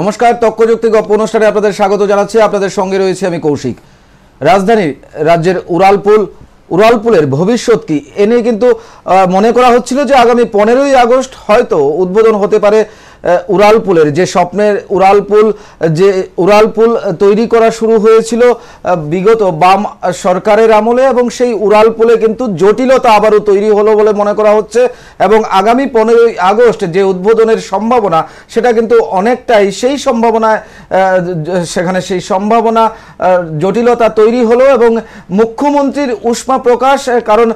নমস্কার তক্কযুক্তি গপ অনুষ্ঠানে আপনাদের স্বাগত জানাচ্ছি আপনাদের সঙ্গে রয়েছে আমি কৌশিক রাজধানী রাজ্যের উড়ালপুল উড়ালপুলের ভবিষ্যৎ কি এ নিয়ে কিন্তু মনে করা হচ্ছিল যে আগামী পনেরোই আগস্ট হয়তো উদ্বোধন হতে পারে উড়ালপুলের যে স্বপ্নের উড়ালপুল যে উড়ালপুল তৈরি করা শুরু হয়েছিল বিগত বাম সরকারের আমলে এবং সেই উড়ালপুলে কিন্তু জটিলতা আবারও তৈরি হলো বলে মনে করা হচ্ছে এবং আগামী পনেরোই আগস্ট যে উদ্বোধনের সম্ভাবনা সেটা কিন্তু অনেকটাই সেই সম্ভাবনা সেখানে সেই সম্ভাবনা জটিলতা তৈরি হলো এবং মুখ্যমন্ত্রীর উষ্মা প্রকাশ কারণ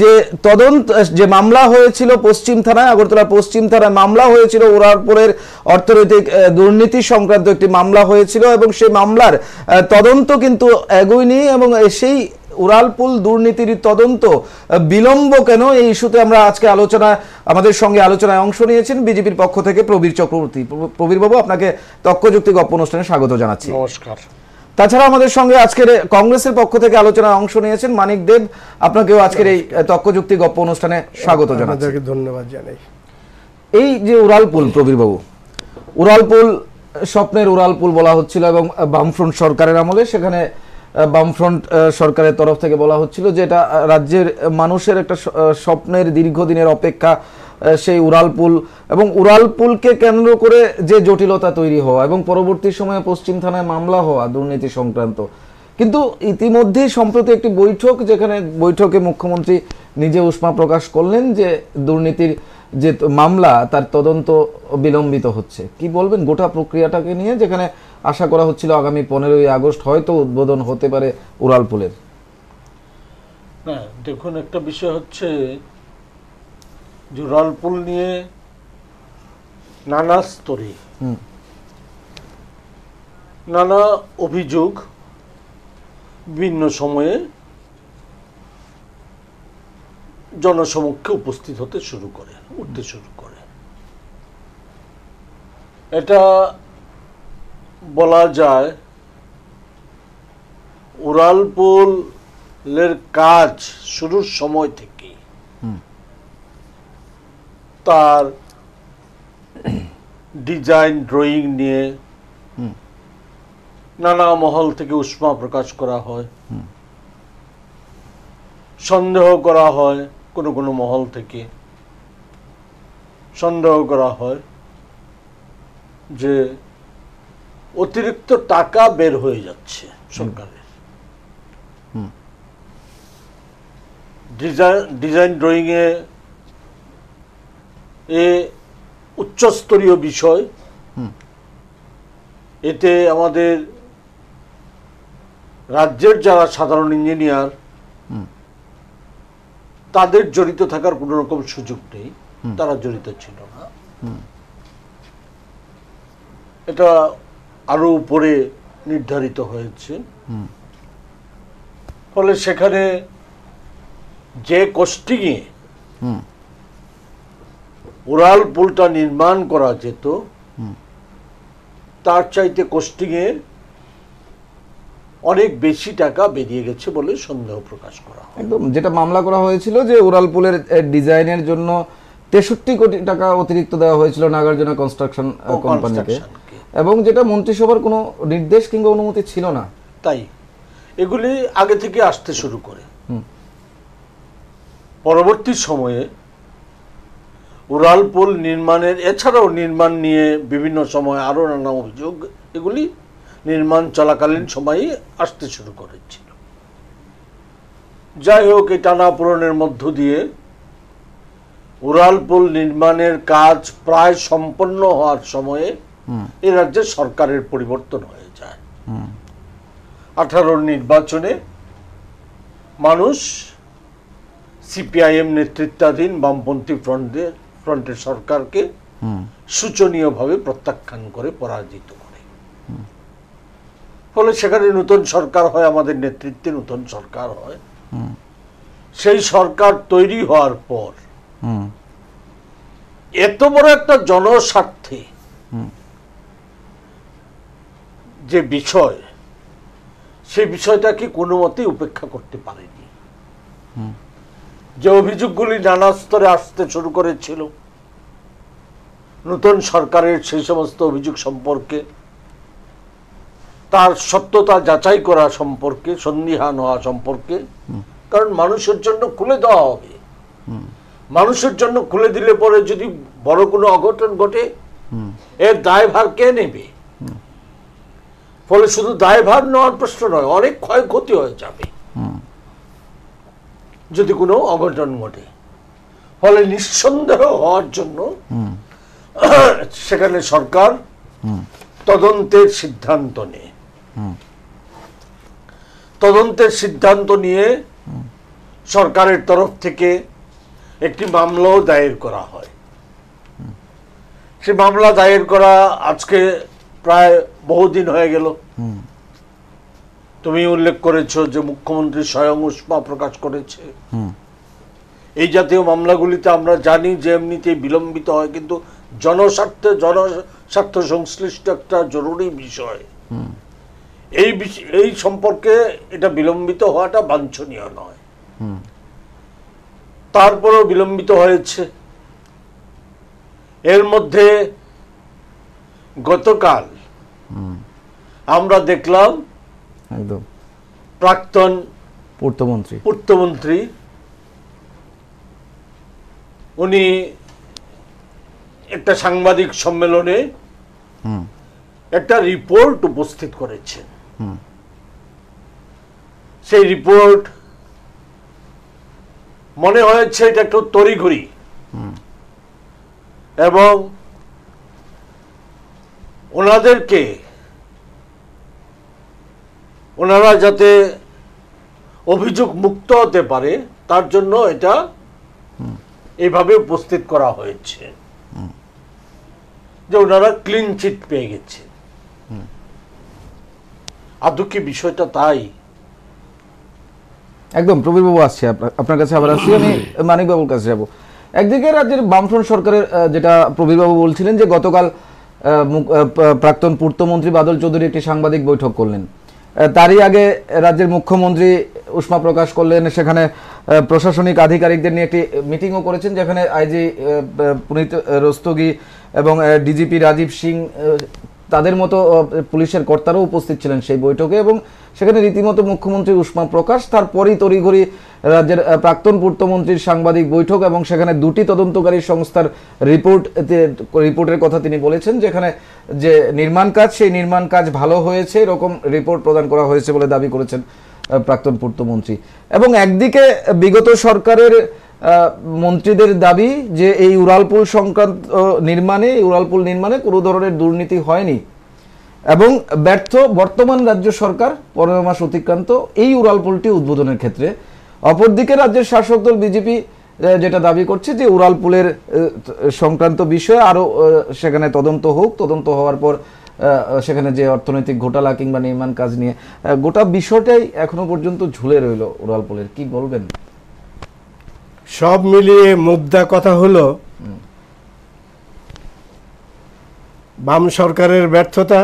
যে তদন্ত যে মামলা হয়েছিল পশ্চিম থানায় আগরতলা পশ্চিম থানায় মামলা হয়েছিল উড়াল সিঙ্গাপুরের অর্থনৈতিক দুর্নীতি সংক্রান্ত একটি মামলা হয়েছিল এবং সেই মামলার তদন্ত কিন্তু এগোয়নি এবং সেই উড়ালপুল দুর্নীতির তদন্ত বিলম্ব কেন এই ইস্যুতে আমরা আজকে আলোচনা আমাদের সঙ্গে আলোচনায় অংশ নিয়েছেন বিজেপির পক্ষ থেকে প্রবীর চক্রবর্তী প্রবীরবাবু আপনাকে তর্কযুক্তি গপ্প অনুষ্ঠানে স্বাগত জানাচ্ছি নমস্কার তাছাড়া আমাদের সঙ্গে আজকের কংগ্রেসের পক্ষ থেকে আলোচনায় অংশ নিয়েছেন মানিক দেব আপনাকেও আজকের এই তর্কযুক্তি গপ্প অনুষ্ঠানে স্বাগত জানাচ্ছি ধন্যবাদ জানাই এই যে উড়ালপুল প্রবীরবাবু উড়ালপুল স্বপ্নের উড়ালপুল বলা হচ্ছিল এবং বামফ্রন্ট সরকারের আমলে সেখানে বামফ্রন্ট সরকারের তরফ থেকে বলা হচ্ছিল যে এটা রাজ্যের মানুষের একটা স্বপ্নের দীর্ঘদিনের অপেক্ষা সেই উড়ালপুল এবং উড়ালপুলকে কেন্দ্র করে যে জটিলতা তৈরি হওয়া এবং পরবর্তী সময়ে পশ্চিম থানায় মামলা হওয়া দুর্নীতি সংক্রান্ত কিন্তু ইতিমধ্যে সম্প্রতি একটি বৈঠক যেখানে বৈঠকে মুখ্যমন্ত্রী নিজে উষ্মা প্রকাশ করলেন যে দুর্নীতির যে মামলা তার তদন্ত বিলম্বিত হচ্ছে কি বলবেন গোটা প্রক্রিয়াটাকে নিয়ে যেখানে আশা করা হচ্ছিল আগামী পনেরোই আগস্ট হয়তো উদ্বোধন হতে পারে উড়ালপুলের পুলের না দেখুন একটা বিষয় হচ্ছে যে উড়াল নিয়ে নানা স্তরে নানা অভিযোগ বিভিন্ন সময়ে জনসমক্ষে উপস্থিত হতে শুরু করে উঠতে শুরু করে এটা বলা যায় উড়ালপুলের কাজ শুরুর সময় থেকে তার ডিজাইন ড্রয়িং নিয়ে নানা মহল থেকে উষ্মা প্রকাশ করা হয় সন্দেহ করা হয় কোনো কোনো মহল থেকে সন্দেহ করা হয় যে অতিরিক্ত টাকা বের হয়ে যাচ্ছে সরকারের ডিজাইন ডিজাইন ড্রয়িংয়ে এ উচ্চস্তরীয় বিষয় এতে আমাদের রাজ্যের যারা সাধারণ ইঞ্জিনিয়ার তাদের জড়িত থাকার কোনো রকম সুযোগ নেই তারা জড়িত ছিল না এটা আরো উপরে নির্ধারিত হয়েছে ফলে সেখানে যে কোষ্টিংয়ে উড়াল পুলটা নির্মাণ করা যেত তার চাইতে কোস্টিংয়ের অনেক বেশি টাকা বেরিয়ে গেছে বলে সন্দেহ প্রকাশ করা একদম যেটা মামলা করা হয়েছিল যে উড়াল পুলের ডিজাইনের জন্য তেষট্টি কোটি টাকা অতিরিক্ত দেওয়া হয়েছিল নাগার্জুনা কনস্ট্রাকশন কোম্পানিকে uh, এবং যেটা মন্ত্রিসভার কোনো নির্দেশ কিংবা অনুমতি ছিল না তাই এগুলি আগে থেকে আসতে শুরু করে পরবর্তী সময়ে উড়াল নির্মাণের এছাড়াও নির্মাণ নিয়ে বিভিন্ন সময় আরও নানা অভিযোগ এগুলি নির্মাণ চলাকালীন সময়ে আসতে শুরু করেছিল যাই হোক এই টানা পূরণের মধ্য দিয়ে উড়াল পুল নির্মাণের কাজ প্রায় সম্পন্ন হওয়ার সময়ে এ রাজ্যে সরকারের পরিবর্তন হয়ে যায় আঠারোর নির্বাচনে মানুষ সিপিআইএম নেতৃত্বাধীন বামপন্থী ফ্রন্টের ফ্রন্টের সরকারকে সূচনীয়ভাবে প্রত্যাখ্যান করে পরাজিত করে ফলে সেখানে নতুন সরকার হয় আমাদের নেতৃত্বে নতুন সরকার হয় সেই সরকার তৈরি হওয়ার পর এত বড় একটা জনস্বার্থে যে বিষয় সে বিষয়টা কি কোনো মতে উপেক্ষা করতে পারেনি যে অভিযোগগুলি নানা স্তরে আসতে শুরু করেছিল নতুন সরকারের সেই সমস্ত অভিযোগ সম্পর্কে তার সত্যতা যাচাই করা সম্পর্কে সন্দিহান হওয়া সম্পর্কে কারণ মানুষের জন্য খুলে দেওয়া হবে মানুষের জন্য খুলে দিলে পরে যদি বড় কোনো অঘটন ঘটে এর দায়ভার কে নেবে ফলে শুধু দায়ভার নেওয়ার প্রশ্ন নয় অনেক ক্ষয়ক্ষতি হয়ে যাবে যদি কোনো অঘটন ঘটে ফলে নিঃসন্দেহ হওয়ার জন্য সেখানে সরকার তদন্তের সিদ্ধান্ত নেয় তদন্তের সিদ্ধান্ত নিয়ে সরকারের তরফ থেকে একটি মামলাও দায়ের করা হয় সে মামলা দায়ের করা আজকে প্রায় বহুদিন হয়ে গেল তুমি উল্লেখ করেছো যে মুখ্যমন্ত্রী স্বয়ং উষ্মা প্রকাশ করেছে এই জাতীয় মামলাগুলিতে আমরা জানি যে এমনিতে বিলম্বিত হয় কিন্তু জনস্বার্থে জনস্বার্থ সংশ্লিষ্ট একটা জরুরি বিষয় এই এই সম্পর্কে এটা বিলম্বিত হওয়াটা বাঞ্ছনীয় নয় তারপরও বিলম্বিত হয়েছে এর মধ্যে গতকাল আমরা দেখলাম একদম প্রাক্তন পূর্তমন্ত্রী পূর্তমন্ত্রী উনি একটা সাংবাদিক সম্মেলনে একটা রিপোর্ট উপস্থিত করেছেন সেই রিপোর্ট মনে হয়েছে এটা একটু তড়িঘড়ি এবং ওনাদেরকে ওনারা যাতে অভিযোগ মুক্ত হতে পারে তার জন্য এটা এইভাবে উপস্থিত করা হয়েছে যে ওনারা ক্লিন চিট পেয়ে গেছে আদৌ কি বিষয়টা তাই একদম প্রবীরবাবু আসছি আপনার কাছে আবার আসছি আমি মানিকবাবুর কাছে যাব একদিকে রাজ্যের বামফ্রন্ট সরকারের যেটা প্রবীরবাবু বলছিলেন যে গতকাল প্রাক্তন পূর্তমন্ত্রী বাদল চৌধুরী একটি সাংবাদিক বৈঠক করলেন তারই আগে রাজ্যের মুখ্যমন্ত্রী উষ্মা প্রকাশ করলেন সেখানে প্রশাসনিক আধিকারিকদের নিয়ে একটি মিটিংও করেছেন যেখানে আইজি পুনিত রস্তগি এবং ডিজিপি রাজীব সিং তাদের মতো পুলিশের কর্তারাও উপস্থিত ছিলেন সেই বৈঠকে এবং সেখানে রীতিমতো মুখ্যমন্ত্রী উষ্মা প্রকাশ তারপরেই তড়িঘড়ি রাজ্যের প্রাক্তন পূর্তমন্ত্রীর সাংবাদিক বৈঠক এবং সেখানে দুটি তদন্তকারী সংস্থার রিপোর্ট রিপোর্টের কথা তিনি বলেছেন যেখানে যে নির্মাণ কাজ সেই নির্মাণ কাজ ভালো হয়েছে এরকম রিপোর্ট প্রদান করা হয়েছে বলে দাবি করেছেন প্রাক্তন পূর্তমন্ত্রী এবং একদিকে বিগত সরকারের মন্ত্রীদের দাবি যে এই উড়ালপুল সংক্রান্ত নির্মাণে উড়ালপুল নির্মাণে কোনো ধরনের দুর্নীতি হয়নি এবং ব্যর্থ বর্তমান রাজ্য সরকার পনেরো মাস অতিক্রান্ত এই উড়ালপুলটি উদ্বোধনের ক্ষেত্রে অপরদিকে রাজ্যের শাসক দল বিজেপি যেটা দাবি করছে যে উড়ালপুলের সংক্রান্ত বিষয়ে আরও সেখানে তদন্ত হোক তদন্ত হওয়ার পর সেখানে যে অর্থনৈতিক ঘোটালা কিংবা নির্মাণ কাজ নিয়ে গোটা বিষয়টাই এখনো পর্যন্ত ঝুলে রইল উড়ালপুলের কি বলবেন সব মিলিয়ে মুদ্রা কথা হলো বাম সরকারের ব্যর্থতা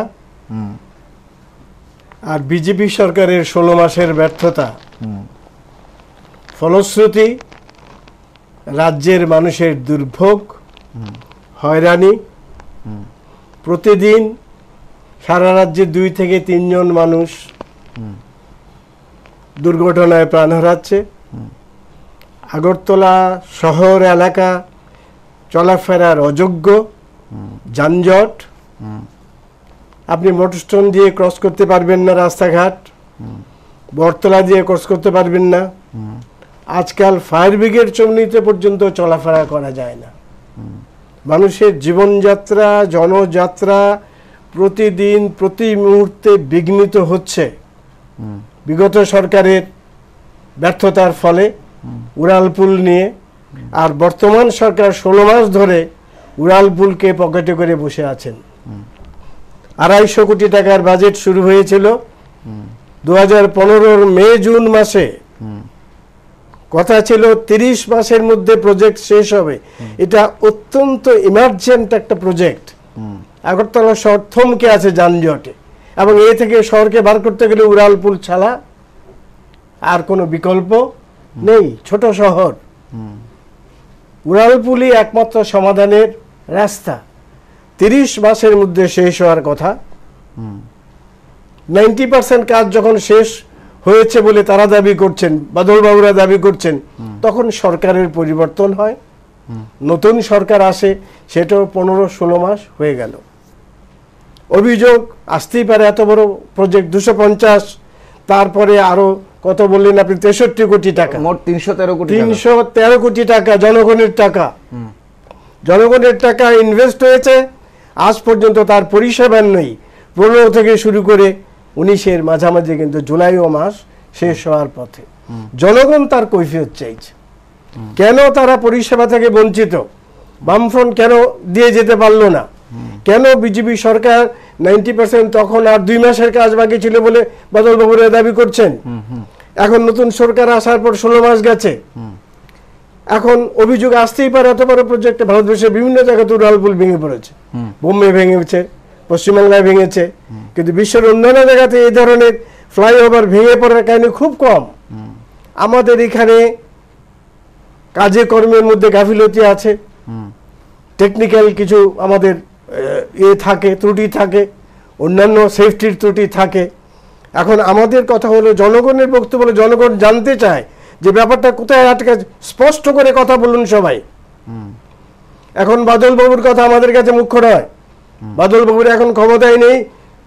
আর বিজেপি সরকারের ষোলো মাসের ব্যর্থতা ফলশ্রুতি রাজ্যের মানুষের দুর্ভোগ হয়রানি প্রতিদিন সারা রাজ্যে দুই থেকে তিনজন মানুষ দুর্ঘটনায় প্রাণ হারাচ্ছে আগরতলা শহর এলাকা চলাফেরার অযোগ্য যানজট আপনি মোটরস্টোন দিয়ে ক্রস করতে পারবেন না রাস্তাঘাট বর্তলা দিয়ে ক্রস করতে পারবেন না আজকাল ফায়ার ব্রিগেড চমনিতে পর্যন্ত চলাফেরা করা যায় না মানুষের জীবনযাত্রা জনযাত্রা প্রতিদিন প্রতি মুহূর্তে বিঘ্নিত হচ্ছে বিগত সরকারের ব্যর্থতার ফলে উড়ালপুল নিয়ে আর বর্তমান সরকার ষোলো মাস ধরে উড়ালপুলকে পকেটে করে বসে আছেন আড়াইশো কোটি টাকার বাজেট শুরু হয়েছিল দু হাজার মে জুন মাসে কথা ছিল ৩০ মাসের মধ্যে প্রজেক্ট শেষ হবে এটা অত্যন্ত ইমার্জেন্ট একটা প্রজেক্ট আগরতলা শহর থমকে আছে যানজটে এবং এ থেকে শহরকে বার করতে গেলে উড়ালপুল ছাড়া আর কোনো বিকল্প নেই ছোট শহর উড়ালপুলই একমাত্র সমাধানের রাস্তা তিরিশ মাসের মধ্যে শেষ হওয়ার কথা নাইনটি পার্সেন্ট কাজ যখন শেষ হয়েছে বলে তারা দাবি করছেন বাদলবাবুরা দাবি করছেন তখন সরকারের পরিবর্তন হয় নতুন সরকার আসে সেটাও পনেরো ষোলো মাস হয়ে গেল অভিযোগ আসতেই পারে এত বড় প্রজেক্ট দুশো পঞ্চাশ তারপরে আরো কত বললেন আপনি তেষট্টি কোটি টাকা মোট তিনশো তেরো কোটি তিনশো তেরো কোটি টাকা জনগণের টাকা জনগণের টাকা ইনভেস্ট হয়েছে আজ পর্যন্ত তার পরিষেবার নেই পনেরো থেকে শুরু করে উনিশের মাঝামাঝি কিন্তু জুলাই ও মাস শেষ হওয়ার পথে জনগণ তার কৈফিয়ত চাইছে কেন তারা পরিষেবা থেকে বঞ্চিত বামফ্রন্ট কেন দিয়ে যেতে পারলো না কেন বিজেপি সরকার নাইনটি পার্সেন্ট তখন আর দুই মাসের কাজ বাকি ছিল বলে বদল বাবুরা দাবি করছেন এখন নতুন সরকার আসার পর ষোলো মাস গেছে এখন অভিযোগ আসতেই পারে এত বড় প্রজেক্টে ভারতবর্ষের বিভিন্ন জায়গাতে উড়াল পুল ভেঙে পড়েছে বোম্বে ভেঙেছে পশ্চিমবাংলায় ভেঙেছে কিন্তু বিশ্বের অন্যান্য জায়গাতে এই ধরনের ফ্লাইওভার ভেঙে পড়ার কাহিনী খুব কম আমাদের এখানে কাজে কর্মের মধ্যে গাফিলতি আছে টেকনিক্যাল কিছু আমাদের এ থাকে ত্রুটি থাকে অন্যান্য সেফটির ত্রুটি থাকে এখন আমাদের কথা হলো জনগণের বক্তব্য জনগণ জানতে চায় যে ব্যাপারটা কোথায় আটকে স্পষ্ট করে কথা বলুন সবাই এখন বাদল বাবুর কথা আমাদের কাছে মুখ্য নয় বাদল বাবুর এখন ক্ষমতায় নেই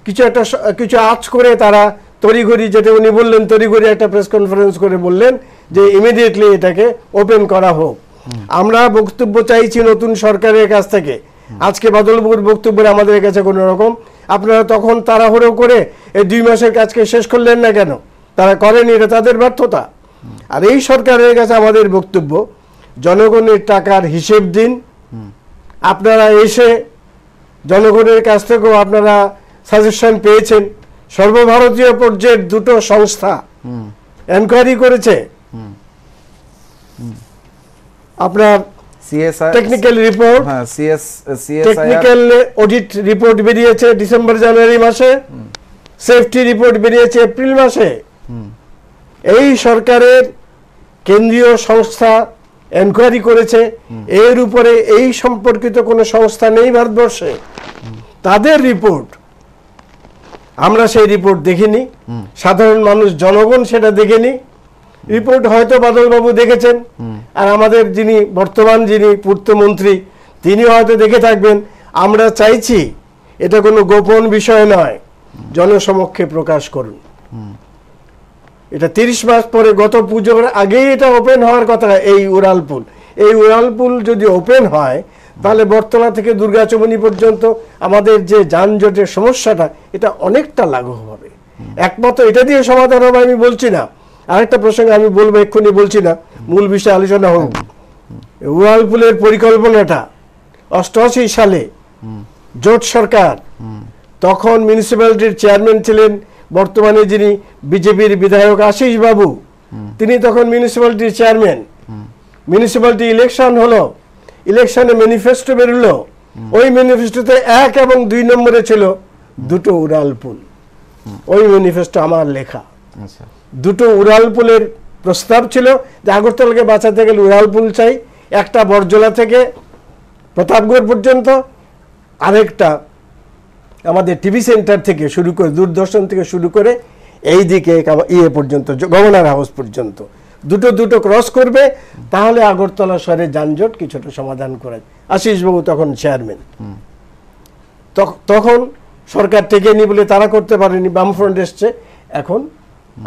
কিছু একটা কিছু আজ করে তারা তড়িঘড়ি যেটা উনি বললেন তড়িঘড়ি একটা প্রেস কনফারেন্স করে বললেন যে ইমিডিয়েটলি এটাকে ওপেন করা হোক আমরা বক্তব্য চাইছি নতুন সরকারের কাছ থেকে আজকে বাবুর বক্তব্য আমাদের কাছে কোনো রকম আপনারা তখন তাড়াহুড়ো করে এই দুই মাসের কাজকে শেষ করলেন না কেন তারা করেনি এটা তাদের ব্যর্থতা আর এই সরকারের কাছে আমাদের বক্তব্য জনগণের টাকার হিসেব দিন আপনারা এসে জনগণের কাছ থেকেও আপনারা সাজেশন পেয়েছেন সর্বভারতীয় পর্যায়ের দুটো সংস্থা এনকোয়ারি করেছে আপনার হ্যাঁ, ডিসেম্বর জানুয়ারি মাসে সেফটি রিপোর্ট বেরিয়েছে এপ্রিল মাসে এই সরকারের কেন্দ্রীয় সংস্থা এনকোয়ারি করেছে এর উপরে এই সম্পর্কিত কোনো সংস্থা নেই ভারতবর্ষে তাদের রিপোর্ট আমরা সেই রিপোর্ট দেখিনি সাধারণ মানুষ জনগণ সেটা দেখেনি রিপোর্ট হয়তো বাদলবাবু দেখেছেন আর আমাদের যিনি বর্তমান যিনি পূর্তমন্ত্রী তিনি হয়তো দেখে থাকবেন আমরা চাইছি এটা কোনো গোপন বিষয় নয় জনসমক্ষে প্রকাশ করুন এটা তিরিশ মাস পরে গত পুজোর আগেই এটা ওপেন হওয়ার কথা এই উড়াল পুল এই উড়াল পুল যদি ওপেন হয় তাহলে বর্তলা থেকে দুর্গাচমনি পর্যন্ত আমাদের যে যানজটের সমস্যাটা এটা অনেকটা লাঘব হবে একমাত্র এটা দিয়ে সমাধান হবে আমি বলছি না আরেকটা প্রসঙ্গে আমি বলবো এক্ষুনি বলছি না মূল বিষয়ে আলোচনা হোক উড়ালপুলের পরিকল্পনাটা অষ্টআশি সালে জোট সরকার তখন মিউনিসিপ্যালিটির চেয়ারম্যান ছিলেন বর্তমানে যিনি বিজেপির বিধায়ক আশিস বাবু তিনি তখন মিউনিসিপ্যালিটির চেয়ারম্যান মিউনিসিপ্যালিটি ইলেকশন হলো ইলেকশনে ম্যানিফেস্টো বেরোলো ওই ম্যানিফেস্টোতে এক এবং দুই নম্বরে ছিল দুটো উড়াল পুল ওই ম্যানিফেস্টো আমার লেখা আচ্ছা। দুটো উড়াল পুলের প্রস্তাব ছিল যে আগরতলাকে বাঁচাতে গেলে উড়াল পুল চাই একটা বরজলা থেকে প্রতাপগড় পর্যন্ত আরেকটা আমাদের টিভি সেন্টার থেকে শুরু করে দূরদর্শন থেকে শুরু করে এই দিকে ইয়ে পর্যন্ত গভর্নর হাউস পর্যন্ত দুটো দুটো ক্রস করবে তাহলে আগরতলা শহরে যানজট কিছুটা সমাধান করা আশিসবাবু তখন চেয়ারম্যান তখন সরকার টেকে নি বলে তারা করতে পারেনি বামফ্রন্ট এসছে এখন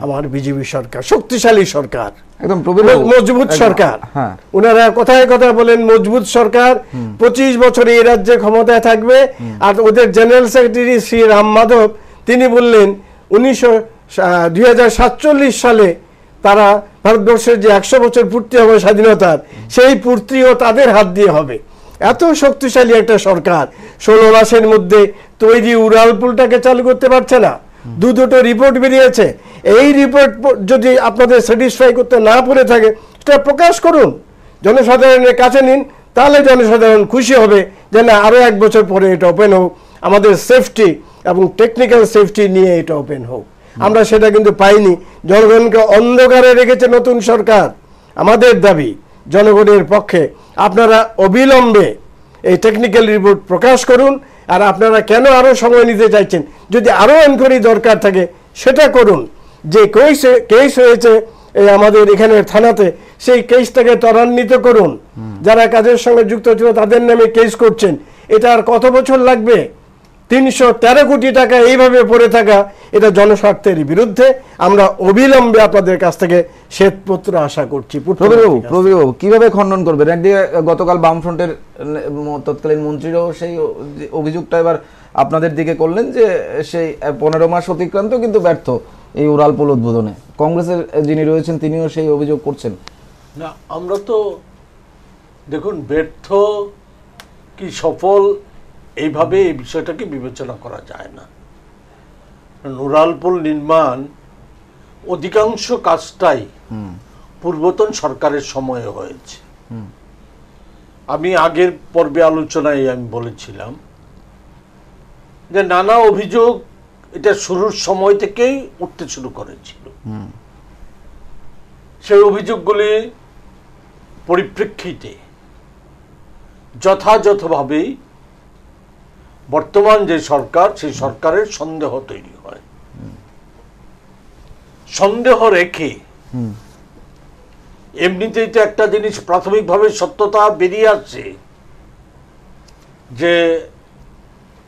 আমার বিজেপি সরকার শক্তিশালী সরকার একদম মজবুত সরকার হ্যাঁ। ওনারা কথায় কথা বলেন মজবুত সরকার পঁচিশ বছর এই রাজ্যে ক্ষমতায় থাকবে আর ওদের জেনারেল সেক্রেটারি শ্রী রাম মাধব তিনি বললেন উনিশশো দুই সালে তারা ভারতবর্ষের যে একশো বছর পূর্তি হবে স্বাধীনতার সেই পূর্তিও তাদের হাত দিয়ে হবে এত শক্তিশালী একটা সরকার ষোলো মাসের মধ্যে তৈরি উড়াল পুলটাকে চালু করতে পারছে না দু দুটো রিপোর্ট বেরিয়েছে এই রিপোর্ট যদি আপনাদের স্যাটিসফাই করতে না পড়ে থাকে সেটা প্রকাশ করুন জনসাধারণের কাছে নিন তাহলে জনসাধারণ খুশি হবে যে না আরও এক বছর পরে এটা ওপেন হোক আমাদের সেফটি এবং টেকনিক্যাল সেফটি নিয়ে এটা ওপেন হোক আমরা সেটা কিন্তু পাইনি জনগণকে অন্ধকারে রেখেছে নতুন সরকার আমাদের দাবি জনগণের পক্ষে আপনারা অবিলম্বে এই টেকনিক্যাল রিপোর্ট প্রকাশ করুন আর আপনারা কেন আরও সময় নিতে চাইছেন যদি আরও এনকোয়ারি দরকার থাকে সেটা করুন যে কেস কেস হয়েছে এই আমাদের এখানে থানাতে সেই কেসটাকে ত্বরান্বিত করুন যারা কাজের সঙ্গে যুক্ত ছিল তাদের নামে কেস করছেন এটা আর কত বছর লাগবে তিনশো তেরো কোটি টাকা এইভাবে পড়ে থাকা এটা জনস্বার্থের বিরুদ্ধে আমরা অবিলম্বে আপনাদের কাছ থেকে শ্বেতপত্র আশা করছি কিভাবে খণ্ডন করবেন একদিকে গতকাল বামফ্রন্টের তৎকালীন মন্ত্রীরাও সেই অভিযোগটা এবার আপনাদের দিকে করলেন যে সেই পনেরো মাস অতিক্রান্ত কিন্তু ব্যর্থ এই উড়াল উদ্বোধনে কংগ্রেসের যিনি রয়েছেন তিনিও সেই অভিযোগ করছেন না আমরা তো দেখুন ব্যর্থ কি সফল এইভাবে এই বিষয়টাকে বিবেচনা করা যায় না নুরালপুল নির্মাণ অধিকাংশ কাজটাই পূর্বতন সরকারের সময়ে হয়েছে আমি আগের পর্বে আলোচনায় আমি বলেছিলাম যে নানা অভিযোগ এটা শুরুর সময় থেকেই উঠতে শুরু করেছিল সেই অভিযোগগুলি পরিপ্রেক্ষিতে যথাযথভাবেই বর্তমান যে সরকার সেই সরকারের সন্দেহ তৈরি হয় সন্দেহ রেখে এমনিতেই তো একটা জিনিস প্রাথমিকভাবে সত্যতা বেরিয়ে আসছে যে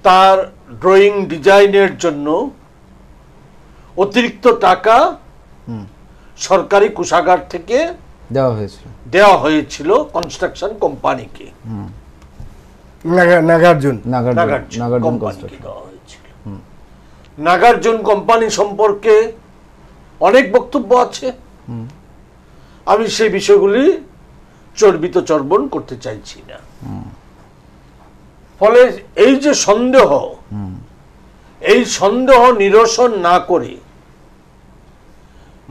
তার ড্রয়িং ডিজাইনের জন্য অতিরিক্ত টাকা সরকারি কোষাগার থেকে দেওয়া হয়েছিল দেওয়া হয়েছিল কনস্ট্রাকশন কোম্পানিকে নাগার্জুন কোম্পানি সম্পর্কে অনেক বক্তব্য আছে আমি সেই বিষয়গুলি চর্বিত চর্বণ করতে চাইছি না ফলে এই যে সন্দেহ এই সন্দেহ নিরসন না করে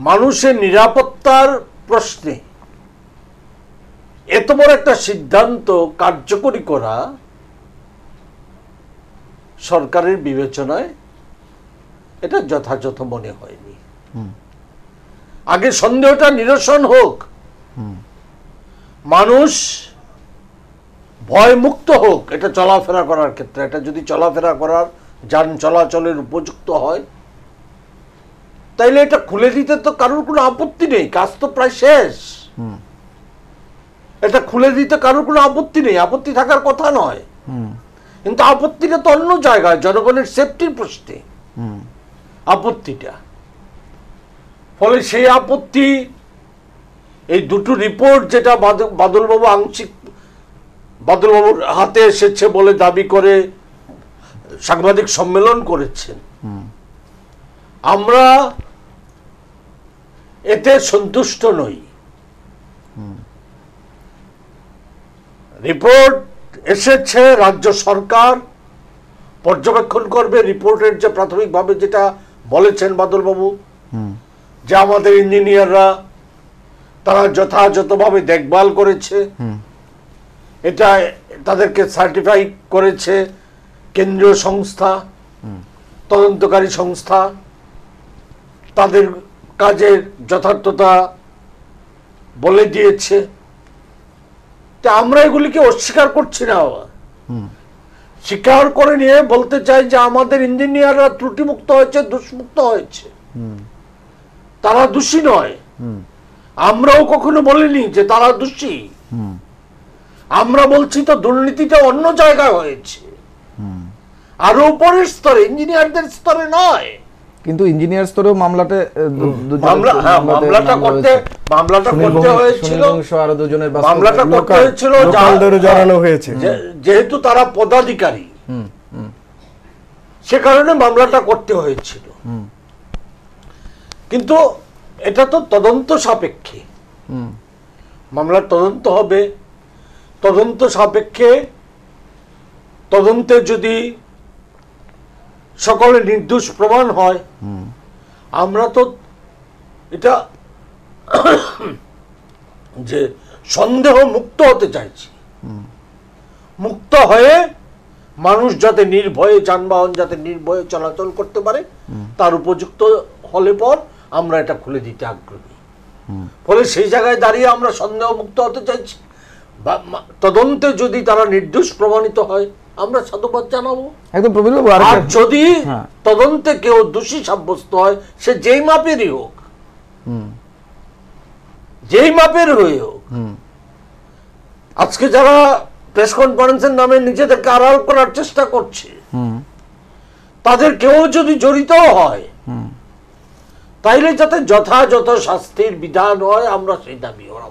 মানুষের নিরাপত্তার প্রশ্নে এত বড় একটা সিদ্ধান্ত কার্যকরী করা সরকারের বিবেচনায় এটা যথাযথ মনে হয়নি আগে সন্দেহটা নিরসন হোক মানুষ ভয় মুক্ত হোক এটা চলাফেরা করার ক্ষেত্রে এটা যদি চলাফেরা করার যান চলাচলের উপযুক্ত হয় তাইলে এটা খুলে দিতে তো কারোর কোনো আপত্তি নেই কাজ তো প্রায় শেষ এটা খুলে দিতে কারোর কোনো আপত্তি নেই আপত্তি থাকার কথা নয় কিন্তু আপত্তিটা তো অন্য জায়গায় জনগণের সেফটির প্রশ্নে আপত্তিটা ফলে সেই আপত্তি এই দুটো রিপোর্ট যেটা বাদলবাবু আংশিক বাদলবাবুর হাতে এসেছে বলে দাবি করে সাংবাদিক সম্মেলন করেছেন আমরা এতে সন্তুষ্ট নই রিপোর্ট এসেছে রাজ্য সরকার পর্যবেক্ষণ করবে রিপোর্টের যে প্রাথমিকভাবে যেটা বলেছেন বাদলবাবু যে আমাদের ইঞ্জিনিয়াররা তারা যথাযথভাবে দেখভাল করেছে এটা তাদেরকে সার্টিফাই করেছে কেন্দ্রীয় সংস্থা তদন্তকারী সংস্থা তাদের কাজের যথার্থতা বলে দিয়েছে তা আমরা এগুলিকে অস্বীকার করছি না স্বীকার করে নিয়ে বলতে চাই যে আমাদের ইঞ্জিনিয়াররা ত্রুটিমুক্ত হয়েছে দুষ্মুক্ত হয়েছে তারা দোষী নয় আমরাও কখনো বলিনি যে তারা দোষী আমরা বলছি তো দুর্নীতিটা অন্য জায়গায় হয়েছে আরো উপরের স্তরে ইঞ্জিনিয়ারদের স্তরে নয় কিন্তু ইঞ্জিনিয়ার স্তরেও মামলাতে হ্যাঁ, মামলাটা করতে মামলাটা করতে হয়েছিল আরো দুজনের মামলাটা করতে হয়েছিল জানানো হ্যাঁ, হয়েছে যেহেতু তারা পদাধিকারী সে কারণে মামলাটা করতে হয়েছিল কিন্তু এটা তো তদন্ত সাপেক্ষে মামলার তদন্ত হবে তদন্ত সাপেক্ষে তদন্তে যদি সকলে নির্দোষ প্রমাণ হয় আমরা তো এটা যে সন্দেহ মুক্ত হতে চাইছি মুক্ত হয়ে মানুষ যাতে নির্ভয়ে যানবাহন যাতে নির্ভয়ে চলাচল করতে পারে তার উপযুক্ত হলে পর আমরা এটা খুলে দিতে আগ্রহী ফলে সেই জায়গায় দাঁড়িয়ে আমরা সন্দেহ মুক্ত হতে চাইছি তদন্তে যদি তারা নির্দোষ প্রমাণিত হয় আমরা সাধুবাদ জানাবো একদম আর যদি হ্যাঁ। তদন্তে কেউ দোষী সাব্যস্ত হয় সে যেই মাপেরই হোক যেই মাপের হয়ে হোক আজকে যারা প্রেস কনফারেন্সের নামে নিজেদেরকে আড়াল করার চেষ্টা করছে তাদের কেউ যদি জড়িত হয় তাইলে যাতে যথাযথ শাস্তির বিধান হয় আমরা সেই দাবি ওরা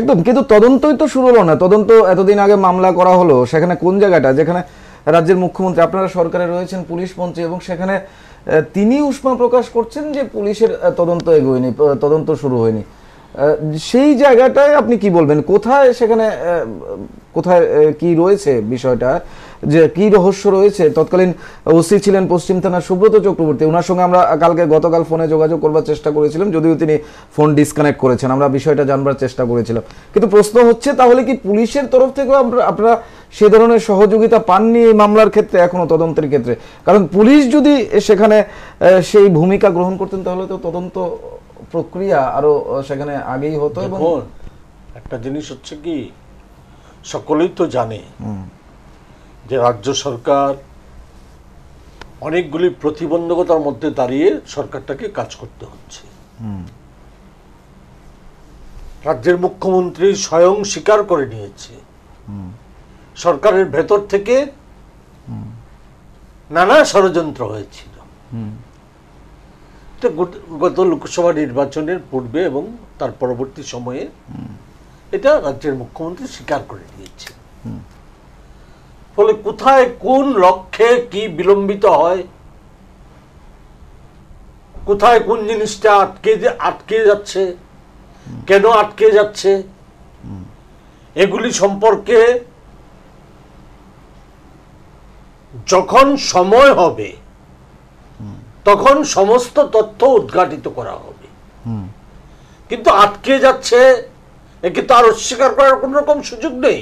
একদম কিন্তু তদন্তই তো শুরু হলো না তদন্ত এতদিন আগে মামলা করা হলো সেখানে কোন জায়গাটা যেখানে রাজ্যের মুখ্যমন্ত্রী আপনারা সরকারে রয়েছেন পুলিশ মন্ত্রী এবং সেখানে তিনি উষ্মা প্রকাশ করছেন যে পুলিশের তদন্ত এগোয়নি তদন্ত শুরু হয়নি সেই জায়গাটায় আপনি কি বলবেন কোথায় সেখানে কোথায় কি রয়েছে বিষয়টা যে কি রহস্য রয়েছে তৎকালীন ওসি ছিলেন পশ্চিম থানার সুব্রত চক্রবর্তী ওনার সঙ্গে আমরা কালকে গতকাল ফোনে যোগাযোগ করবার চেষ্টা করেছিলাম যদিও তিনি ফোন ডিসকানেক্ট করেছেন আমরা বিষয়টা জানবার চেষ্টা করেছিলাম কিন্তু প্রশ্ন হচ্ছে তাহলে কি পুলিশের তরফ থেকেও আপনারা সে ধরনের সহযোগিতা পাননি এই মামলার ক্ষেত্রে এখনো তদন্তের ক্ষেত্রে কারণ পুলিশ যদি সেখানে সেই ভূমিকা গ্রহণ করতেন তাহলে তো তদন্ত প্রক্রিয়া আরো সেখানে আগেই হতো এবং একটা জিনিস হচ্ছে কি সকলেই তো জানে যে রাজ্য সরকার অনেকগুলি প্রতিবন্ধকতার মধ্যে দাঁড়িয়ে সরকারটাকে কাজ করতে হচ্ছে রাজ্যের মুখ্যমন্ত্রী স্বয়ং স্বীকার করে নিয়েছে সরকারের ভেতর থেকে নানা ষড়যন্ত্র হয়েছিল গত লোকসভা নির্বাচনের পূর্বে এবং তার পরবর্তী সময়ে এটা রাজ্যের মুখ্যমন্ত্রী স্বীকার করে নিয়েছে ফলে কোথায় কোন লক্ষ্যে কি বিলম্বিত হয় কোথায় কোন জিনিসটা আটকে আটকে যাচ্ছে কেন আটকে যাচ্ছে এগুলি সম্পর্কে যখন সময় হবে তখন সমস্ত তথ্য উদ্ঘাটিত করা হবে কিন্তু আটকে যাচ্ছে একে তো আর অস্বীকার করার কোন রকম সুযোগ নেই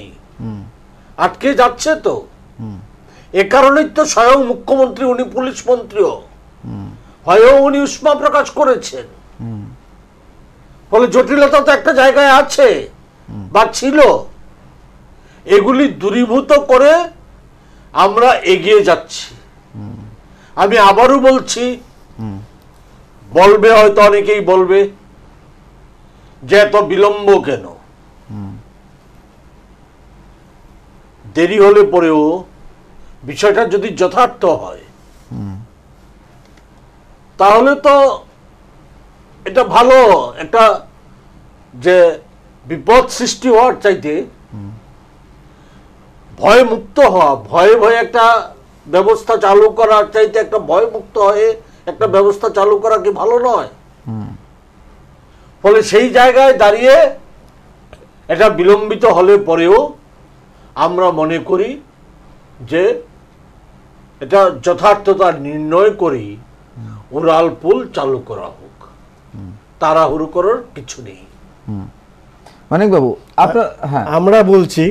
আটকে যাচ্ছে তো এ কারণেই তো স্বয়ং মুখ্যমন্ত্রী উনি পুলিশ মন্ত্রীও হয়েও উনি উষ্মা প্রকাশ করেছেন ফলে জটিলতা তো একটা জায়গায় আছে বা ছিল এগুলি দূরীভূত করে আমরা এগিয়ে যাচ্ছি আমি আবারও বলছি বলবে হয়তো অনেকেই বলবে যে এত বিলম্ব কেন দেরি হলে পরেও বিষয়টা যদি যথার্থ হয় তাহলে তো এটা ভালো একটা যে বিপদ সৃষ্টি হওয়ার চাইতে ভয় মুক্ত হওয়া ভয়ে ভয়ে একটা ব্যবস্থা চালু করার চাইতে একটা ভয় মুক্ত হয়ে একটা ব্যবস্থা চালু করা কি ভালো নয় ফলে সেই জায়গায় দাঁড়িয়ে এটা বিলম্বিত হলে পরেও আমরা মনে করি যে এটা যথার্থতা নির্ণয় করি উড়াল পুল চালু করা হোক তাড়াহুড়ো করার কিছু নেই মানিক বাবু হ্যাঁ। আমরা বলছি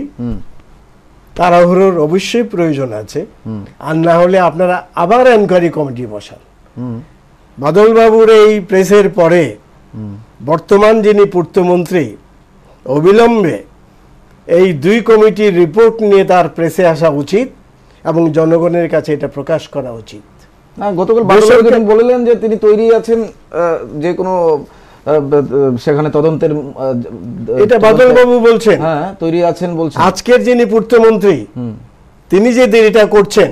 তাড়াহুড়োর অবশ্যই প্রয়োজন আছে আর না হলে আপনারা আবার এনকোয়ারি কমিটি বসান বাদলবাবুর এই প্রেসের পরে বর্তমান যিনি পূর্তমন্ত্রী অবিলম্বে এই দুই কমিটির রিপোর্ট নিয়ে তার প্রেসে আসা উচিত এবং জনগণের কাছে এটা প্রকাশ করা উচিত হ্যাঁ, বলেন বললেন যে তিনি তৈরি আছেন যে কোনো সেখানে তদন্তের এটা বাবু বলছেন হ্যাঁ তৈরি আছেন বলছেন আজকের যিনি পূর্তমন্ত্রী তিনি যে দেরিটা করছেন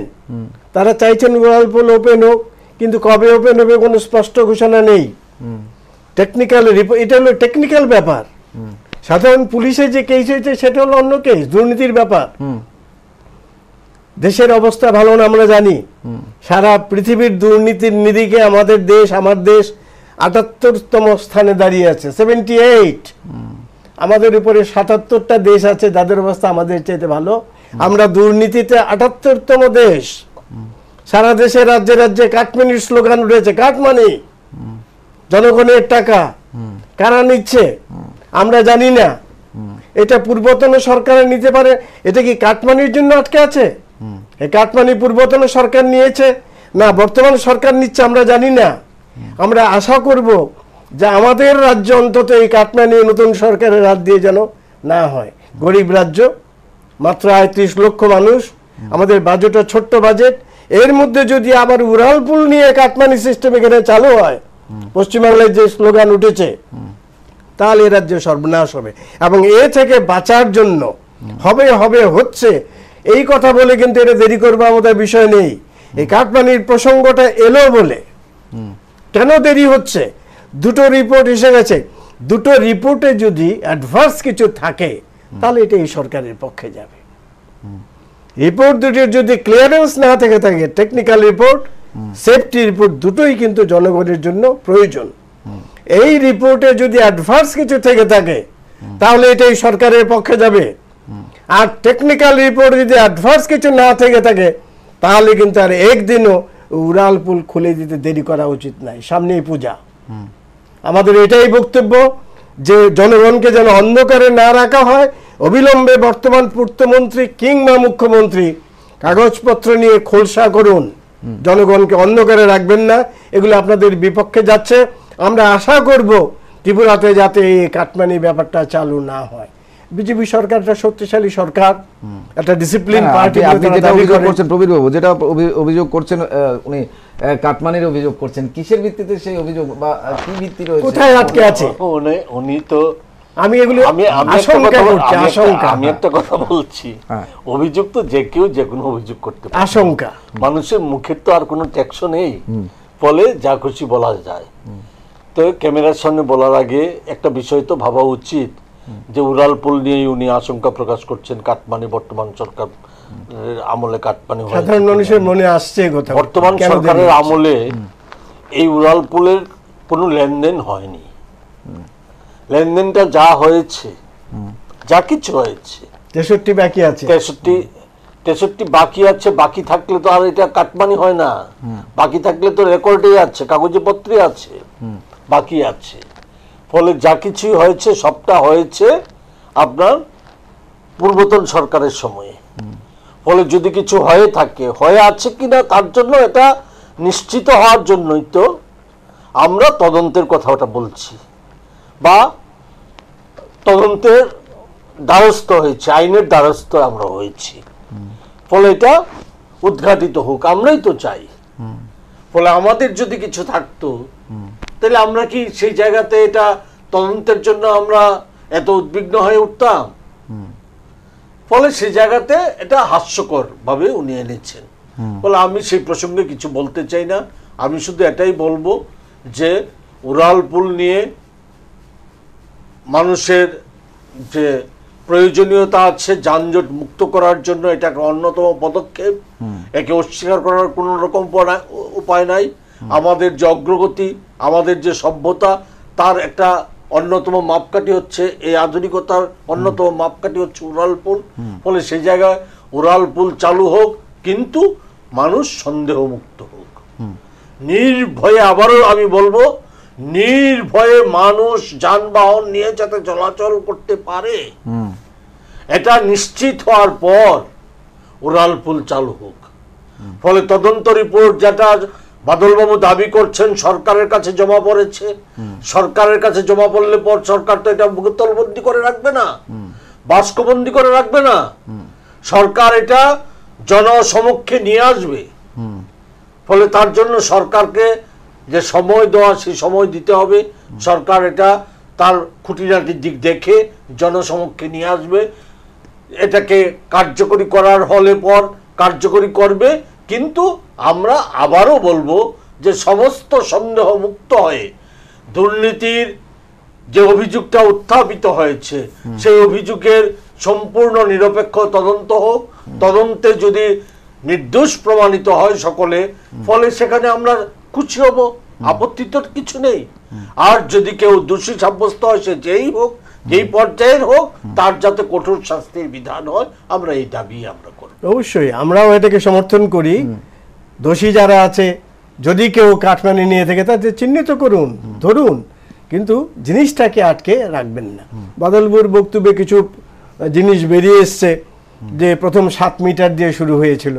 তারা চাইছেন গল্প ওপেন হোক কিন্তু কবে ওপেন হবে কোনো স্পষ্ট ঘোষণা নেই টেকনিক্যাল রিপোর্ট এটা হলো টেকনিক্যাল ব্যাপার সাধারণ পুলিশে যে কেস হয়েছে সেটা হলো অন্য কেস দুর্নীতির ব্যাপার দেশের অবস্থা ভালো না আমরা জানি সারা পৃথিবীর দুর্নীতির নিদিকে আমাদের দেশ আমার দেশ আটাত্তরতম স্থানে দাঁড়িয়ে আছে সেভেন্টি এইট আমাদের উপরে সাতাত্তরটা দেশ আছে যাদের অবস্থা আমাদের চাইতে ভালো আমরা দুর্নীতিতে আটাত্তরতম দেশ সারা দেশে রাজ্যে রাজ্যে কাঠমানির স্লোগান উঠেছে কাটমানি জনগণের টাকা কারা নিচ্ছে আমরা জানি না এটা পূর্বতন সরকারের নিতে পারে এটা কি কাটমানির জন্য আটকে আছে কাটমানি পূর্বতন সরকার নিয়েছে না বর্তমান সরকার নিচ্ছে আমরা জানি না আমরা আশা করব যে আমাদের রাজ্য অন্তত এই কাটমানি নতুন সরকারের রাত দিয়ে যেন না হয় গরিব রাজ্য মাত্র আয় লক্ষ মানুষ আমাদের বাজেটটা ছোট্ট বাজেট এর মধ্যে যদি আবার উড়ালপুল নিয়ে কাটমানি সিস্টেম এখানে চালু হয় পশ্চিমবাংলায় যে স্লোগান উঠেছে তাহলে এ রাজ্যে সর্বনাশ হবে এবং এ থেকে বাঁচার জন্য হবে হবে হচ্ছে এই কথা বলে কিন্তু এটা দেরি করবো আমাদের বিষয় নেই এই কাঠমানির প্রসঙ্গটা এলো বলে কেন দেরি হচ্ছে দুটো রিপোর্ট এসে গেছে দুটো রিপোর্টে যদি অ্যাডভার্স কিছু থাকে তাহলে এটা এই সরকারের পক্ষে যাবে রিপোর্ট দুটির যদি ক্লিয়ারেন্স না থেকে থাকে টেকনিক্যাল রিপোর্ট সেফটি রিপোর্ট দুটোই কিন্তু জনগণের জন্য প্রয়োজন এই রিপোর্টে যদি অ্যাডভার্স কিছু থেকে থাকে তাহলে এটাই সরকারের পক্ষে যাবে আর টেকনিক্যাল রিপোর্ট যদি অ্যাডভার্স কিছু না থেকে থাকে তাহলে কিন্তু আর একদিনও উড়াল পুল খুলে দিতে দেরি করা উচিত নাই সামনেই পূজা আমাদের এটাই বক্তব্য যে জনগণকে যেন অন্ধকারে না রাখা হয় অবিলম্বে বর্তমান পূর্তমন্ত্রী কিংবা মুখ্যমন্ত্রী কাগজপত্র নিয়ে খোলসা করুন জনগণকে অন্ধকারে রাখবেন না এগুলো আপনাদের বিপক্ষে যাচ্ছে আমরা আশা করব ত্রিপুরাতে যাতে এই কাটমানি ব্যাপারটা চালু না হয় বিজেপি সরকার শক্তিশালী সরকার একটা ডিসিপ্লিন পার্টি আপনি যেটা অভিযোগ করছেন প্রবীর বাবু যেটা অভিযোগ করছেন উনি কাটমানির অভিযোগ করছেন কিসের ভিত্তিতে সেই অভিযোগ বা কি ভিত্তি রয়েছে কোথায় আটকে আছে উনি তো আমি এগুলো আমি একটা কথা বলছি হ্যাঁ। অভিযোগ তো যে কেউ যে কোনো অভিযোগ করতে পারে আশঙ্কা মানুষের মুখের তো আর কোনো ট্যাক্সও নেই ফলে যা খুশি বলা যায় তো ক্যামেরার সামনে বলার আগে একটা বিষয় তো ভাবা উচিত যে উড়ালপুল নিয়ে উনি আশঙ্কা প্রকাশ করছেন কাটমানি বর্তমান সরকার আমলে কাটমানি সাধারণ মানুষের মনে আসছে কথা বর্তমান সরকারের আমলে এই উড়ালপুলের কোনো লেনদেন হয়নি লেনদেনটা যা হয়েছে যা কিছু হয়েছে তেষট্টি বাকি আছে তেষট্টি তেষট্টি বাকি আছে বাকি থাকলে তো আর এটা কাটমানি হয় না বাকি থাকলে তো রেকর্ডে আছে কাগজে পত্রে আছে বাকি আছে ফলে যা কিছুই হয়েছে সবটা হয়েছে আপনার পূর্বতন সরকারের সময়ে ফলে যদি কিছু হয়ে থাকে হয়ে আছে কিনা তার জন্য এটা নিশ্চিত হওয়ার জন্যই তো আমরা তদন্তের কথা ওটা বলছি বা তদন্তের দ্বারস্থ হয়েছে আইনের দ্বারস্থ আমরা হয়েছি ফলে এটা উদ্ঘাটিত হোক আমরাই তো চাই ফলে আমাদের যদি কিছু থাকতো তাহলে আমরা কি সেই জায়গাতে এটা তদন্তের জন্য আমরা এত উদ্বিগ্ন হয়ে উঠতাম ফলে সেই জায়গাতে এটা হাস্যকর ভাবে উনি এনেছেন ফলে আমি সেই প্রসঙ্গে কিছু বলতে চাই না আমি শুধু এটাই বলবো যে উড়াল পুল নিয়ে মানুষের যে প্রয়োজনীয়তা আছে যানজট মুক্ত করার জন্য এটা একটা অন্যতম পদক্ষেপ একে অস্বীকার করার কোনো রকম উপায় নাই আমাদের যে অগ্রগতি আমাদের যে সভ্যতা তার একটা অন্যতম মাপকাঠি হচ্ছে এই আধুনিকতার অন্যতম মাপকাঠি হচ্ছে উড়াল পুল ফলে সেই জায়গায় উড়াল পুল চালু হোক কিন্তু মানুষ সন্দেহমুক্ত হোক নির্ভয়ে আবারও আমি বলবো নির্ভয়ে মানুষ যানবাহন নিয়ে যাতে চলাচল করতে পারে এটা নিশ্চিত হওয়ার পর উড়াল পুল চালু হোক ফলে তদন্ত রিপোর্ট যেটা বাদলবাবু দাবি করছেন সরকারের কাছে জমা পড়েছে সরকারের কাছে জমা পড়লে পর সরকার তো এটা তলবন্দি করে রাখবে না বাস্কবন্দি করে রাখবে না সরকার এটা জনসমক্ষে নিয়ে আসবে ফলে তার জন্য সরকারকে যে সময় দেওয়া সেই সময় দিতে হবে সরকার এটা তার খুঁটিনাটির দিক দেখে জনসমক্ষে নিয়ে আসবে এটাকে কার্যকরী করার হলে পর কার্যকরী করবে কিন্তু আমরা আবারও বলবো যে সমস্ত সন্দেহ মুক্ত হয়ে দুর্নীতির যে অভিযোগটা উত্থাপিত হয়েছে সেই অভিযোগের সম্পূর্ণ নিরপেক্ষ তদন্ত হোক তদন্তে যদি নির্দোষ প্রমাণিত হয় সকলে ফলে সেখানে আমরা খুশি হব আপত্তি তো কিছু নেই আর যদি কেউ দোষী সাব্যস্ত হয় সে যেই হোক যেই পর্যায়ের হোক তার যাতে কঠোর শাস্তির বিধান হয় আমরা এই দাবি আমরা করব অবশ্যই আমরাও এটাকে সমর্থন করি দোষী যারা আছে যদি কেউ কাঠমানি নিয়ে থাকে তাতে চিহ্নিত করুন ধরুন কিন্তু জিনিসটাকে আটকে রাখবেন না বাদলবুর বক্তব্যে কিছু জিনিস বেরিয়ে এসছে যে প্রথম সাত মিটার দিয়ে শুরু হয়েছিল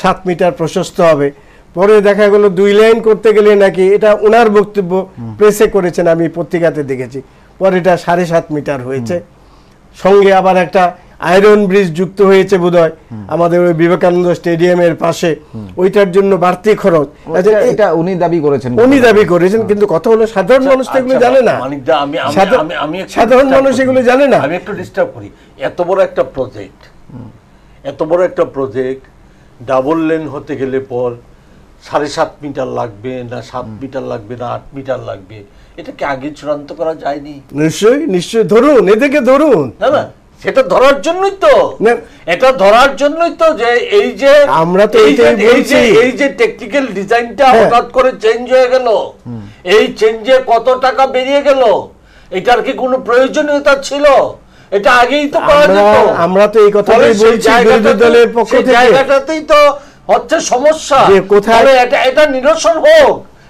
সাত মিটার প্রশস্ত হবে পরে দেখা গেল দুই লাইন করতে গেলে নাকি এটা ওনার বক্তব্য প্রেসে করেছেন আমি পত্রিকাতে দেখেছি পর এটা সাড়ে সাত মিটার হয়েছে সঙ্গে আবার একটা আয়রন ব্রিজ যুক্ত হয়েছে বোধহয় আমাদের ওই বিবেকানন্দ স্টেডিয়ামের পাশে ওইটার জন্য বাড়তি খরচ এটা উনি দাবি করেছেন উনি দাবি করেছেন কিন্তু কথা হলো সাধারণ আচ্ছা, মানুষ তো এগুলো আচ্ছা, জানে না সাধারণ মানুষ এগুলো জানে না আমি একটু ডিস্টার্ব করি এত বড় একটা প্রজেক্ট এত বড় একটা প্রজেক্ট ডাবল লেন হতে গেলে পর সাড়ে সাত মিটার লাগবে না সাত মিটার লাগবে না আট মিটার লাগবে এটাকে আগে চূড়ান্ত করা যায়নি নিশ্চয়ই নিশ্চয়ই ধরুন এদেরকে ধরুন না না সেটা ধরার জন্যই তো এটা ধরার জন্যই তো যে এই যে আমরা তো এই যে এই যে টেকনিক্যাল ডিজাইনটা হঠাৎ করে চেঞ্জ হয়ে গেল এই চেঞ্জে কত টাকা বেরিয়ে গেল এটার কি কোনো প্রয়োজনীয়তা ছিল এটা আগেই তো করা যেত আমরা তো এই কথাটাই বলছি বিরোধী দলের পক্ষ থেকে জায়গাটাতেই তো হচ্ছে সমস্যা কোথায় এটা এটা নিরসন হোক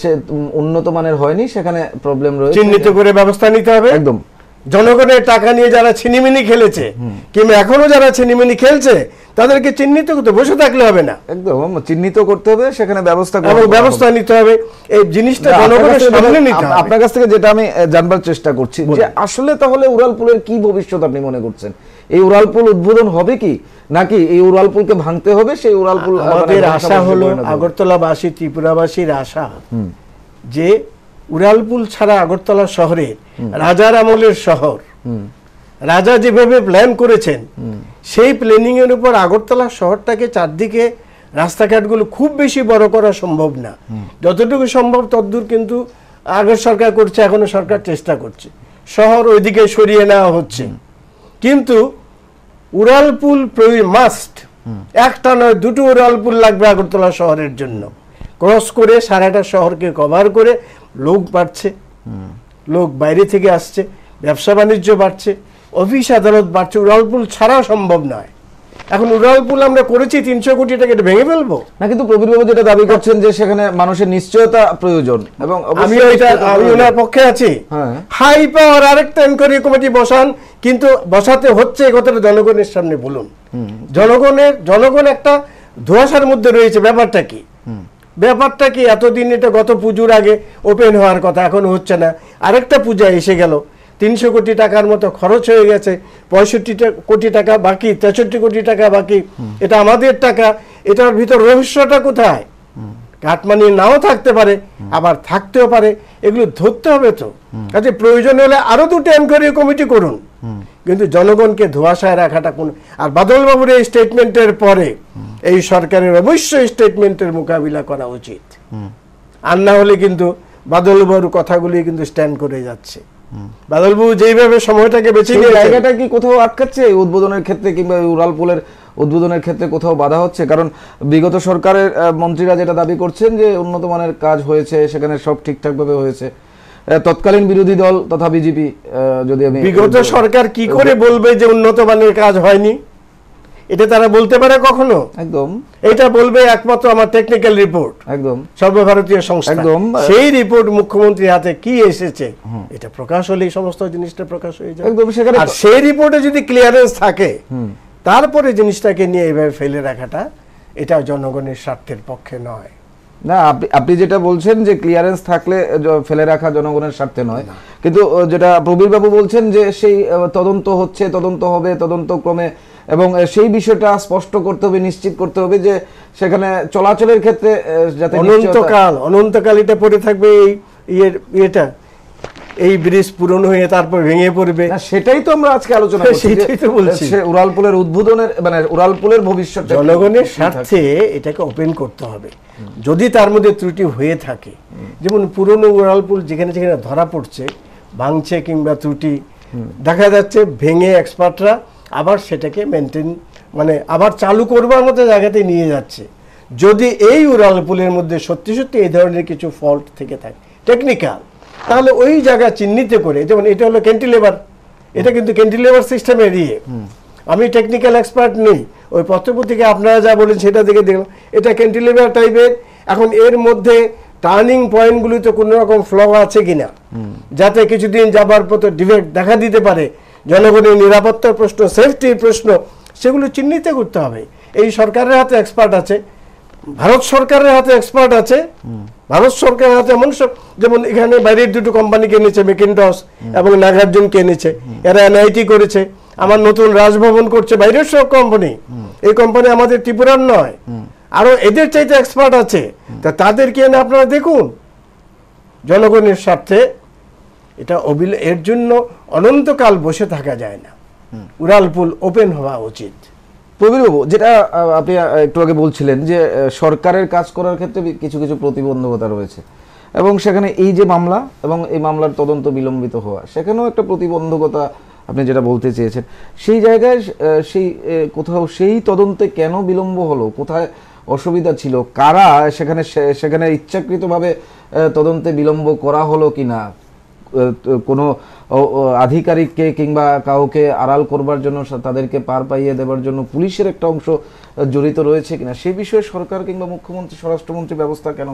সে উন্নত মানের হয়নি সেখানে প্রবলেম রয়েছে চিহ্নিত করে ব্যবস্থা নিতে হবে একদম জনগণের টাকা নিয়ে যারা ছিনিমিনি খেলেছে কিংবা এখনো যারা ছিনিমিনি খেলছে তাদেরকে চিহ্নিত করতে বসে থাকলে হবে না একদম চিহ্নিত করতে হবে সেখানে ব্যবস্থা ব্যবস্থা নিতে হবে এই জিনিসটা জনগণের সামনে নিতে হবে আপনার কাছ থেকে যেটা আমি জানবার চেষ্টা করছি যে আসলে তাহলে উড়ালপুলের কি ভবিষ্যৎ আপনি মনে করছেন এই উড়ালপুল উদ্বোধন হবে কি নাকি এই উড়ালপুলকে ভাঙতে হবে সেই উড়ালপুল মানে আমাদের আশা হলো আগরতলাবাসী ত্রিপুরাবাসীর আশা যে উড়ালপুল ছাড়া আগরতলা শহরে রাজার আমলের শহর রাজা যেভাবে প্ল্যান করেছেন সেই প্ল্যানিং এর উপর আগরতলা শহরটাকে চারদিকে রাস্তাঘাটগুলো খুব বেশি বড় করা সম্ভব না যতটুকু সম্ভব তদ্দূর কিন্তু আগের সরকার করছে এখনো সরকার চেষ্টা করছে শহর ওইদিকে সরিয়ে নেওয়া হচ্ছে কিন্তু উড়ালপুল মাস্ট একটা নয় দুটো উড়ালপুল লাগবে আগরতলা শহরের জন্য ক্রস করে সারাটা শহরকে কভার করে লোক বাড়ছে লোক বাইরে থেকে আসছে ব্যবসা বাণিজ্য বাড়ছে অফিস আদালত বাড়ছে উড়ালপুল ছাড়া সম্ভব নয় এখন উড়ালপুল আমরা করেছি তিনশো কোটি টাকা এটা ভেঙে ফেলবো না কিন্তু প্রবীরবাবু যেটা দাবি করছেন যে সেখানে মানুষের নিশ্চয়তা প্রয়োজন এবং আমি এটা আমি ওনার পক্ষে আছি হ্যাঁ। হাই পাওয়ার আরেকটা এনকোয়ারি কমিটি বসান কিন্তু বসাতে হচ্ছে কথাটা জনগণের সামনে বলুন জনগণের জনগণ একটা ধোয়াশার মধ্যে রয়েছে ব্যাপারটা কি ব্যাপারটা কি এতদিন এটা গত পুজোর আগে ওপেন হওয়ার কথা এখন হচ্ছে না আরেকটা পূজা এসে গেল তিনশো কোটি টাকার মতো খরচ হয়ে গেছে পঁয়ষট্টি কোটি টাকা বাকি তেষট্টি কোটি টাকা বাকি এটা আমাদের টাকা এটার ভিতর রহস্যটা কোথায় কাটমানি নাও থাকতে পারে আবার থাকতেও পারে এগুলো ধরতে হবে তো কাজে প্রয়োজন হলে আরও দুটো এনকোয়ারি কমিটি করুন কিন্তু জনগণকে ধোয়াশায় রাখাটা কোন আর বাদলবাবুর এই স্টেটমেন্টের পরে এই সরকারের অবশ্যই স্টেটমেন্টের মোকাবিলা করা উচিত আর না হলে কিন্তু বাদলবাবুর কথাগুলি কিন্তু স্ট্যান্ড করে যাচ্ছে বাদলবাবু যেইভাবে সময়টাকে বেছে নিয়ে জায়গাটা কি কোথাও আটকাচ্ছে উদ্বোধনের ক্ষেত্রে কিংবা উড়াল পোলের উদ্বোধনের ক্ষেত্রে কোথাও বাধা হচ্ছে কারণ বিগত সরকারের মন্ত্রীরা যেটা দাবি করছেন যে উন্নত মানের কাজ হয়েছে সেখানে সব ঠিকঠাক ভাবে হয়েছে তৎকালীন বিরোধী দল তথা বিজেপি যদি আমি বিগত সরকার কি করে বলবে যে উন্নত মানের কাজ হয়নি এটা তারা বলতে পারে কখনো একদম এটা বলবে একমাত্র আমার টেকনিক্যাল রিপোর্ট একদম সর্বভারতীয় সংস্থা একদম সেই রিপোর্ট মুখ্যমন্ত্রী হাতে কি এসেছে এটা প্রকাশ হলে সমস্ত জিনিসটা প্রকাশ হয়ে যায় একদম সেখানে আর সেই রিপোর্টে যদি ক্লিয়ারেন্স থাকে তারপরে জিনিসটাকে নিয়ে এভাবে ফেলে রাখাটা এটা জনগণের স্বার্থের পক্ষে নয় না আপনি যেটা বলছেন যে ক্লিয়ারেন্স থাকলে ফেলে রাখা জনগণের স্বার্থে নয় কিন্তু যেটা প্রবীরবাবু বলছেন যে সেই তদন্ত হচ্ছে তদন্ত হবে তদন্ত ক্রমে এবং সেই বিষয়টা স্পষ্ট করতে হবে নিশ্চিত করতে হবে যে সেখানে চলাচলের ক্ষেত্রে যাতে অনন্তকাল অনন্তকাল এটা পড়ে থাকবে এই ইয়েটা এই ব্রিজ পূরণ হয়ে তারপর ভেঙে পড়বে সেটাই তো আমরা আজকে আলোচনা করছি সেটাই তো বলছি উড়ালপুলের উদ্বোধনের মানে উড়ালপুলের ভবিষ্যৎ জনগণের স্বার্থে এটাকে ওপেন করতে হবে যদি তার মধ্যে ত্রুটি হয়ে থাকে যেমন পুরনো উড়ালপুল যেখানে যেখানে ধরা পড়ছে ভাঙছে কিংবা ত্রুটি দেখা যাচ্ছে ভেঙে এক্সপার্টরা আবার সেটাকে মেনটেন মানে আবার চালু করবার মতো জায়গাতে নিয়ে যাচ্ছে যদি এই উড়াল পুলের মধ্যে সত্যি সত্যি এই ধরনের কিছু ফল্ট থেকে থাকে টেকনিক্যাল তাহলে ওই জায়গা চিহ্নিত করে যেমন এটা হলো ক্যান্টিলেভার এটা কিন্তু ক্যান্টিলেভার সিস্টেমের ইয়ে আমি টেকনিক্যাল এক্সপার্ট নেই ওই পত্রপত্রিকা আপনারা যা বলেন সেটা দেখে দেখলাম এটা ক্যান্টিলেভার টাইপের এখন এর মধ্যে টার্নিং পয়েন্টগুলিতে কোনো রকম ফ্ল আছে কিনা যাতে কিছুদিন যাবার পথে ডিভেক্ট দেখা দিতে পারে জনগণের নিরাপত্তার প্রশ্ন সেফটির প্রশ্ন সেগুলো চিহ্নিত করতে হবে এই সরকারের হাতে এক্সপার্ট আছে ভারত সরকারের হাতে এক্সপার্ট আছে ভারত সরকারের হাতে এমন সব যেমন এখানে বাইরের দুটো কোম্পানি এনেছে মেকিনটস এবং নাগার্জুন এনেছে এরা এনআইটি করেছে আমার নতুন রাজভবন করছে বাইরের সব কোম্পানি এই কোম্পানি আমাদের ত্রিপুরার নয় আরো এদের চাইতে এক্সপার্ট আছে তা তাদেরকে এনে আপনারা দেখুন জনগণের স্বার্থে এটা অবিল এর জন্য অনন্তকাল বসে থাকা যায় না উড়ালপুল ওপেন হওয়া উচিত প্রবীরবাবু যেটা আপনি একটু আগে বলছিলেন যে সরকারের কাজ করার ক্ষেত্রে কিছু কিছু প্রতিবন্ধকতা রয়েছে এবং সেখানে এই যে মামলা এবং এই মামলার তদন্ত বিলম্বিত হওয়া সেখানেও একটা প্রতিবন্ধকতা আপনি যেটা বলতে চেয়েছেন সেই জায়গায় সেই কোথাও সেই তদন্তে কেন বিলম্ব হলো কোথায় অসুবিধা ছিল কারা সেখানে সেখানে ইচ্ছাকৃতভাবে তদন্তে বিলম্ব করা হলো কি না কোনো আধিকারিককে কিংবা কাউকে আড়াল করবার জন্য তাদেরকে পার পাইয়ে দেবার জন্য পুলিশের একটা অংশ জড়িত রয়েছে কিনা সে বিষয়ে সরকার কিংবা মুখ্যমন্ত্রী স্বরাষ্ট্রমন্ত্রী ব্যবস্থা কেন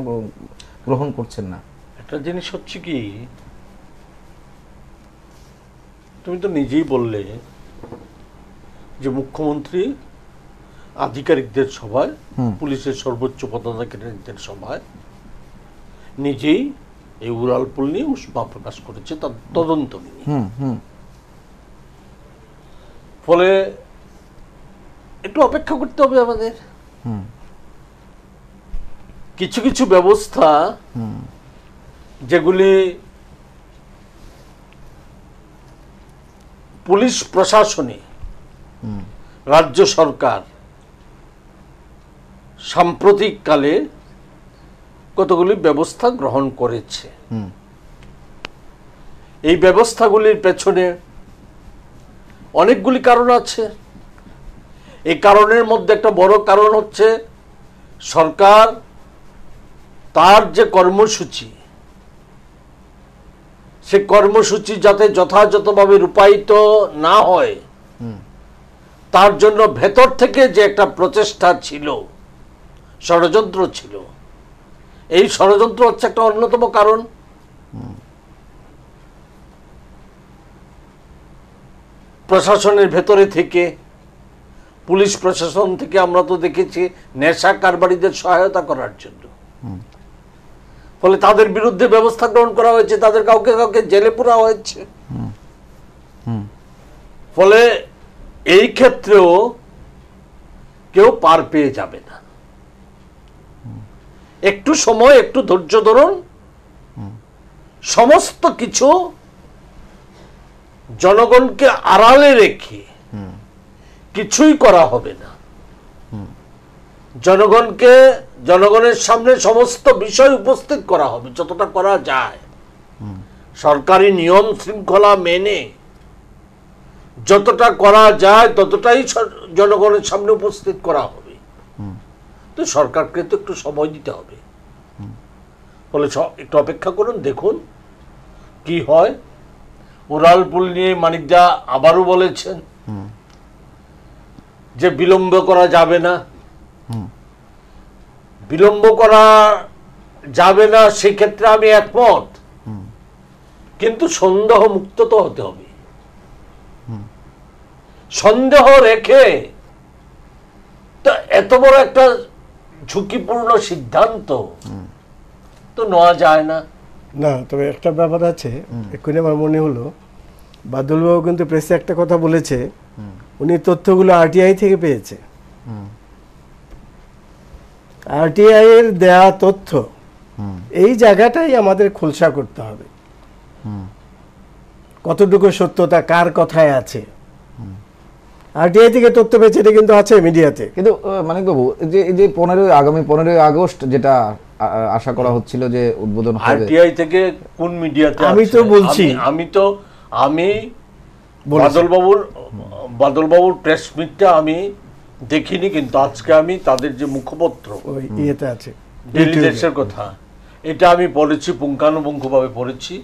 গ্রহণ করছেন না একটা জিনিস হচ্ছে কি তুমি তো নিজেই বললে যে মুখ্যমন্ত্রী আধিকারিকদের সভায় পুলিশের সর্বোচ্চ পদাধিকারীদের সভায় নিজেই এই উড়ালপুল নিয়ে উষ্মা প্রকাশ করেছে তার তদন্ত নিয়ে ফলে একটু অপেক্ষা করতে হবে আমাদের কিছু কিছু ব্যবস্থা যেগুলি পুলিশ প্রশাসনে রাজ্য সরকার সাম্প্রতিককালে কতগুলি ব্যবস্থা গ্রহণ করেছে এই ব্যবস্থাগুলির পেছনে অনেকগুলি কারণ আছে এই কারণের মধ্যে একটা বড় কারণ হচ্ছে সরকার তার যে কর্মসূচি সে কর্মসূচি যাতে যথাযথভাবে রূপায়িত না হয় তার জন্য ভেতর থেকে যে একটা প্রচেষ্টা ছিল ষড়যন্ত্র ছিল এই ষড়যন্ত্র হচ্ছে একটা অন্যতম কারণ প্রশাসনের ভেতরে থেকে পুলিশ প্রশাসন থেকে আমরা তো দেখেছি নেশা কারবারিদের সহায়তা করার জন্য ফলে তাদের বিরুদ্ধে ব্যবস্থা গ্রহণ করা হয়েছে তাদের কাউকে কাউকে জেলে পোড়া হয়েছে ফলে এই ক্ষেত্রেও কেউ পার পেয়ে যাবে না একটু সময় একটু ধৈর্য ধরুন সমস্ত কিছু জনগণকে আড়ালে রেখে কিছুই করা হবে না জনগণকে জনগণের সামনে সমস্ত বিষয় উপস্থিত করা হবে যতটা করা যায় সরকারি নিয়ম শৃঙ্খলা মেনে যতটা করা যায় ততটাই জনগণের সামনে উপস্থিত করা হবে তো সরকারকে তো একটু সময় দিতে হবে বলে একটু অপেক্ষা করুন দেখুন কি হয় উড়াল পুল নিয়ে মানিকদা আবারও বলেছেন যে বিলম্ব করা যাবে না বিলম্ব করা যাবে না সেক্ষেত্রে আমি একমত কিন্তু সন্দেহ মুক্ত তো হতে হবে সন্দেহ রেখে এত বড় একটা ঝুঁকিপূর্ণ সিদ্ধান্ত তো নেওয়া যায় না না তবে একটা ব্যাপার আছে এক্ষুনি আমার মনে হলো বাদুলবাবু কিন্তু প্রেসে একটা কথা বলেছে উনি তথ্যগুলো আরটিআই থেকে পেয়েছে আরটিআই এর দেয়া তথ্য এই জায়গাটাই আমাদের খোলসা করতে হবে কতটুকু সত্যতা কার কথায় আছে আরটিআই থেকে তথ্য পেয়েছে এটা কিন্তু আছে মিডিয়াতে কিন্তু মানে বাবু যে এই যে পনেরোই আগামী পনেরোই আগস্ট যেটা আশা করা হচ্ছিল যে উদ্বোধন হবে আরটিআই থেকে কোন মিডিয়াতে আমি তো বলছি আমি তো আমি বাদলবাবুর বাদলবাবুর প্রেস মিটটা আমি দেখিনি কিন্তু আজকে আমি তাদের যে মুখপত্র ওই ইয়েতে আছে ডেলিগেটসের কথা এটা আমি পড়েছি পুঙ্খানুপুঙ্খভাবে পড়েছি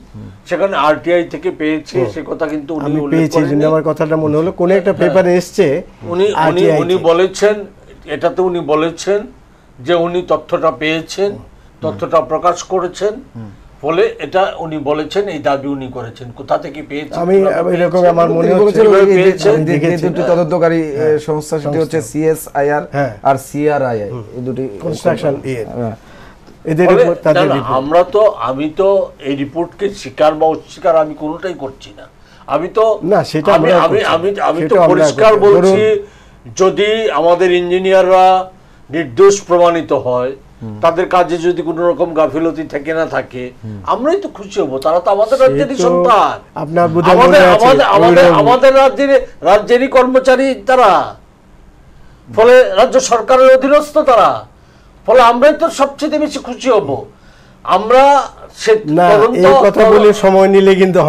সেখানে আরটিআই থেকে পেয়েছে সে কথা কিন্তু উনি পেয়েছি আমার কথাটা মনে হলো কোন একটা পেপারে এসছে উনি উনি উনি বলেছেন এটাতে উনি বলেছেন যে উনি তথ্যটা পেয়েছেন তথ্যটা প্রকাশ করেছেন বলে এটা উনি বলেছেন এই দাবি উনি করেছেন কোথা থেকে পেয়েছেন আমি এরকম আমার মনে হচ্ছে পেয়েছেন দুটি তদন্তকারী হ্যাঁ। সংস্থা সেটি হচ্ছে সিএসআইআর হ্যাঁ। আর সিআরআই এই দুটি কনস্ট্রাকশন আমরা তো আমি তো এই রিপোর্টকে স্বীকার বা অস্বীকার আমি কোনটাই করছি না আমি তো না সেটা আমি তো পরিষ্কার বলছি যদি আমাদের ইঞ্জিনিয়াররা নির্দোষ প্রমাণিত হয় তাদের কাজে যদি কোন রকম গাফিলতি থাকে না থাকে আমরাই তো খুশি হব তারা তো আমাদের রাজ্যেরই সন্তান আমাদের রাজ্যের রাজ্যেরই কর্মচারী তারা ফলে রাজ্য সরকারের অধীনস্থ তারা ফলে আমরাই তো সবচেয়ে বেশি খুশি হব আমরা মানুষকে যাতে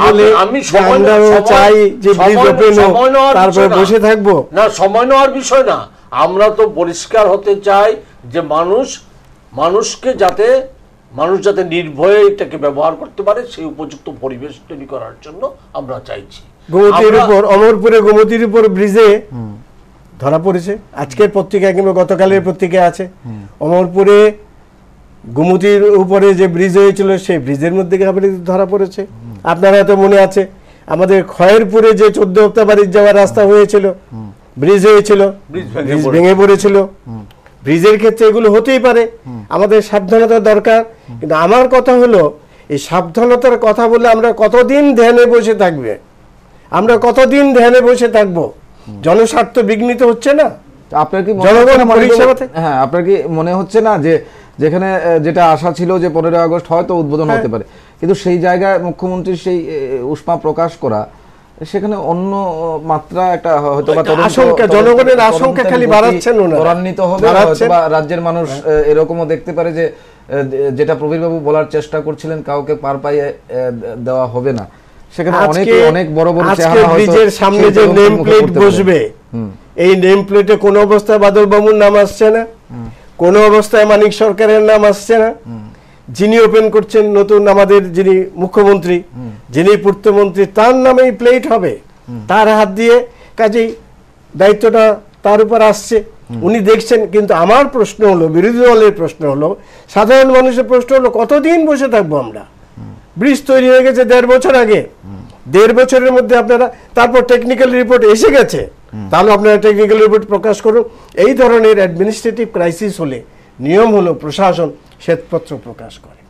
মানুষ যাতে নির্ভয়ে এটাকে ব্যবহার করতে পারে সেই উপযুক্ত পরিবেশ তৈরি করার জন্য আমরা চাইছি গোমতির উপর অমরপুরে গোমতীর উপর ব্রিজে ধরা পড়েছে আজকের পত্রিকা কিংবা গতকালের পত্রিকা আছে অমরপুরে গুমতির উপরে যে ব্রিজ হয়েছিল সেই ব্রিজের মধ্যে ধরা পড়েছে আপনার হয়তো মনে আছে আমাদের খয়েরপুরে যে চোদ্দ হপ্তাহ বাড়ির যাওয়ার রাস্তা হয়েছিল ব্রিজ হয়েছিল ব্রিজ ভেঙে পড়েছিল ব্রিজের ক্ষেত্রে এগুলো হতেই পারে আমাদের সাবধানতা দরকার কিন্তু আমার কথা হলো এই সাবধানতার কথা বলে আমরা কতদিন ধ্যানে বসে থাকবে আমরা কতদিন ধ্যানে বসে থাকবো জনস্বার্থ বিঘ্নিত হচ্ছে না আপনার কি মনে হ্যাঁ, হচ্ছে না যে যেখানে যেটা আশা ছিল যে পনেরোই আগস্ট হয়তো উদ্বোধন হ্যাঁ। হতে পারে কিন্তু সেই জায়গায় মুখ্যমন্ত্রীর সেই উষ্মা প্রকাশ করা সেখানে অন্য মাত্রা একটা হয়তো আশঙ্কা জনগণের আশঙ্কা খালি বাড়াচ্ছেন ত্বরান্বিত হবে বা রাজ্যের মানুষ হ্যাঁ। এরকমও দেখতে পারে যে যেটা প্রবীরবাবু বলার চেষ্টা করছিলেন কাউকে পার পাইয়ে দেওয়া হবে না সেখানে অনেক অনেক বড় বড় চেহারা ব্রিজের সামনে যে নেম প্লেট বসবে এই নেম প্লেটে অবস্থায় বাদল বামুন নাম আসছে না অবস্থায় মানিক সরকারের নাম আসছে না যিনি ওপেন করছেন নতুন আমাদের যিনি মুখ্যমন্ত্রী যিনি পূর্তমন্ত্রী তার নামেই প্লেট হবে তার হাত দিয়ে কাজেই দায়িত্বটা তার উপর আসছে উনি দেখছেন কিন্তু আমার প্রশ্ন হলো বিরোধী দলের প্রশ্ন হলো সাধারণ মানুষের প্রশ্ন হলো কতদিন বসে থাকবো আমরা ব্রিজ তৈরি হয়ে গেছে দেড় বছর আগে দেড় বছরের মধ্যে আপনারা তারপর টেকনিক্যাল রিপোর্ট এসে গেছে তাহলে আপনারা টেকনিক্যাল রিপোর্ট প্রকাশ করুন এই ধরনের অ্যাডমিনিস্ট্রেটিভ ক্রাইসিস হলে নিয়ম হলো প্রশাসন শ্বেতপত্র প্রকাশ করে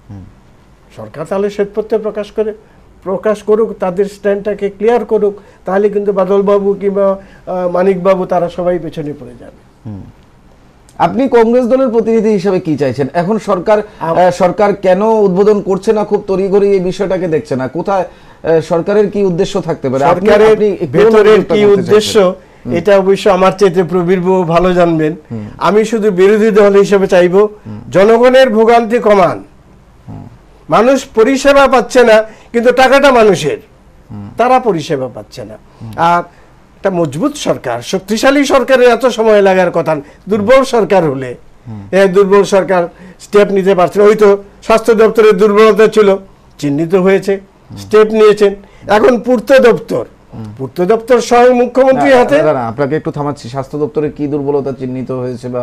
সরকার তাহলে শ্বেতপত্র প্রকাশ করে প্রকাশ করুক তাদের স্ট্যান্ডটাকে ক্লিয়ার করুক তাহলে কিন্তু বাদলবাবু কিংবা মানিকবাবু তারা সবাই পেছনে পড়ে যাবে আপনি কংগ্রেস দলের প্রতিনিধি হিসেবে কি চাইছেন এখন সরকার সরকার কেন উদ্বোধন করছে না খুব তড়িঘড়ি এই বিষয়টাকে দেখছে না কোথায় সরকারের কি উদ্দেশ্য থাকতে পারে সরকারের ভেতরের কি উদ্দেশ্য এটা অবশ্য আমার চাইতে প্রবীর বউ ভালো জানবেন আমি শুধু বিরোধী দল হিসেবে চাইব জনগণের ভোগান্তি কমান মানুষ পরিষেবা পাচ্ছে না কিন্তু টাকাটা মানুষের তারা পরিষেবা পাচ্ছে না আর একটা মজবুত সরকার শক্তিশালী সরকারের এত সময় লাগার কথা দুর্বল সরকার হলে এ দুর্বল সরকার স্টেপ নিতে পারছে ওই তো স্বাস্থ্য দপ্তরের দুর্বলতা ছিল চিহ্নিত হয়েছে স্টেপ নিয়েছেন এখন পূর্ত দপ্তর পূর্ত দপ্তর স্বয়ং মুখ্যমন্ত্রী হাতে আপনাকে একটু থামাচ্ছি স্বাস্থ্য দপ্তরের কি দুর্বলতা চিহ্নিত হয়েছে বা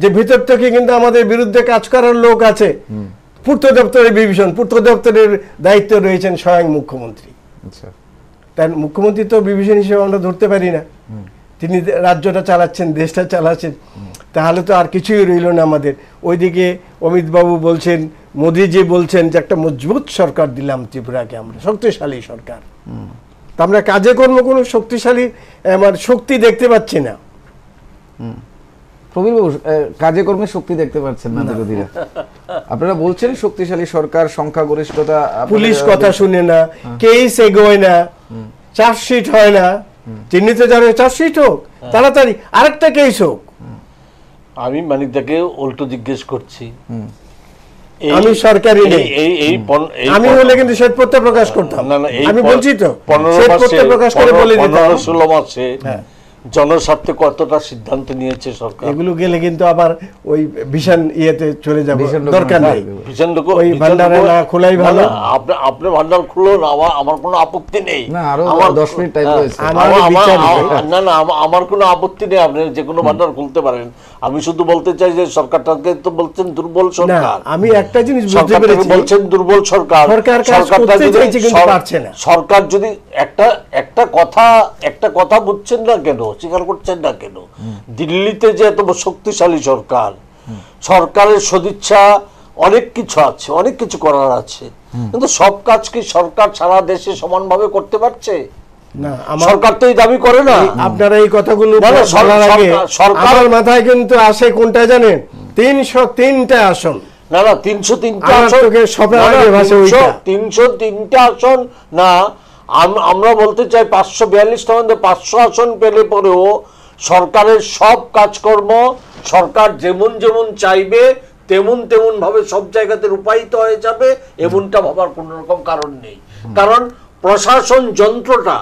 যে ভিতর থেকে কিন্তু আমাদের বিরুদ্ধে কাজ করার লোক আছে পূর্ত দপ্তরের বিভীষণ পূর্ত দপ্তরের দায়িত্ব রয়েছেন স্বয়ং মুখ্যমন্ত্রী আচ্ছা। তার মুখ্যমন্ত্রী তো বিভীষণ হিসেবে আমরা ধরতে পারি না তিনি রাজ্যটা চালাচ্ছেন দেশটা চালাচ্ছেন তাহলে তো আর কিছুই রইল না আমাদের ওইদিকে অমিতবাবু বলছেন মোদিজি বলছেন যে একটা মজবুত সরকার দিলাম ত্রিপুরাকে আমরা শক্তিশালী সরকার তা আমরা কাজে কর্ম কোনো শক্তিশালী আমার শক্তি দেখতে পাচ্ছি না প্রবীরবাবু কাজে কর্মে শক্তি দেখতে পাচ্ছেন না বিরোধীরা আপনারা বলছেন শক্তিশালী সরকার সংখ্যাগরিষ্ঠতা পুলিশ কথা শুনে না কেস হ্যাঁ। এগোয় না চার্জশিট হয় না চিহ্নিত যারা চার্জশিট হোক হ্যাঁ। তাড়াতাড়ি আরেকটা কেস হোক আমি মানিকদাকে উল্টো জিজ্ঞেস করছি আমি সরকারি নেই এই এই আমি হলে কিন্তু শ্বেতপত্র প্রকাশ করতাম না না আমি বলছি তো শ্বেতপত্র প্রকাশ করে বলে দিতাম ষোলো মাসে হ্যাঁ জনস্বার্থে কতটা সিদ্ধান্ত নিয়েছে সরকার এগুলো গেলে কিন্তু আবার ওই ভীষণ ইয়েতে চলে যাবে দরকার নেই ভীষণ লোক ওই ভান্ডার না খোলাই ভালো আপনি আপনি ভান্ডার খুলো আমার আমার কোনো আপত্তি নেই আমার 10 মিনিট টাইম হ্যাঁ, রয়েছে না না আমার কোনো আপত্তি নেই আপনি যে কোনো ভান্ডার খুলতে পারেন আমি শুধু বলতে চাই যে সরকারটাকে তো বলছেন দুর্বল সরকার আমি একটা জিনিস বুঝতে পেরেছি বলছেন দুর্বল সরকার সরকার কাজ করতে চাইছে কিন্তু পারছে না সরকার যদি একটা একটা কথা একটা কথা বুঝছেন না কেন অস্বীকার করছেন না কেন দিল্লিতে যে এত শক্তিশালী সরকার সরকারের সদিচ্ছা অনেক কিছু আছে অনেক কিছু করার আছে কিন্তু সব কাজ কি সরকার সারা দেশে সমানভাবে করতে পারছে তিনশো তিনটা আসন না আমরা বলতে চাই পাঁচশো বিয়াল্লিশটা মধ্যে পাঁচশো আসন পেলে পরেও সরকারের সব কাজকর্ম সরকার যেমন যেমন চাইবে তেমন তেমন ভাবে সব জায়গাতে রূপায়িত হয়ে যাবে এমনটা ভাবার কোনো রকম কারণ নেই কারণ প্রশাসন যন্ত্রটা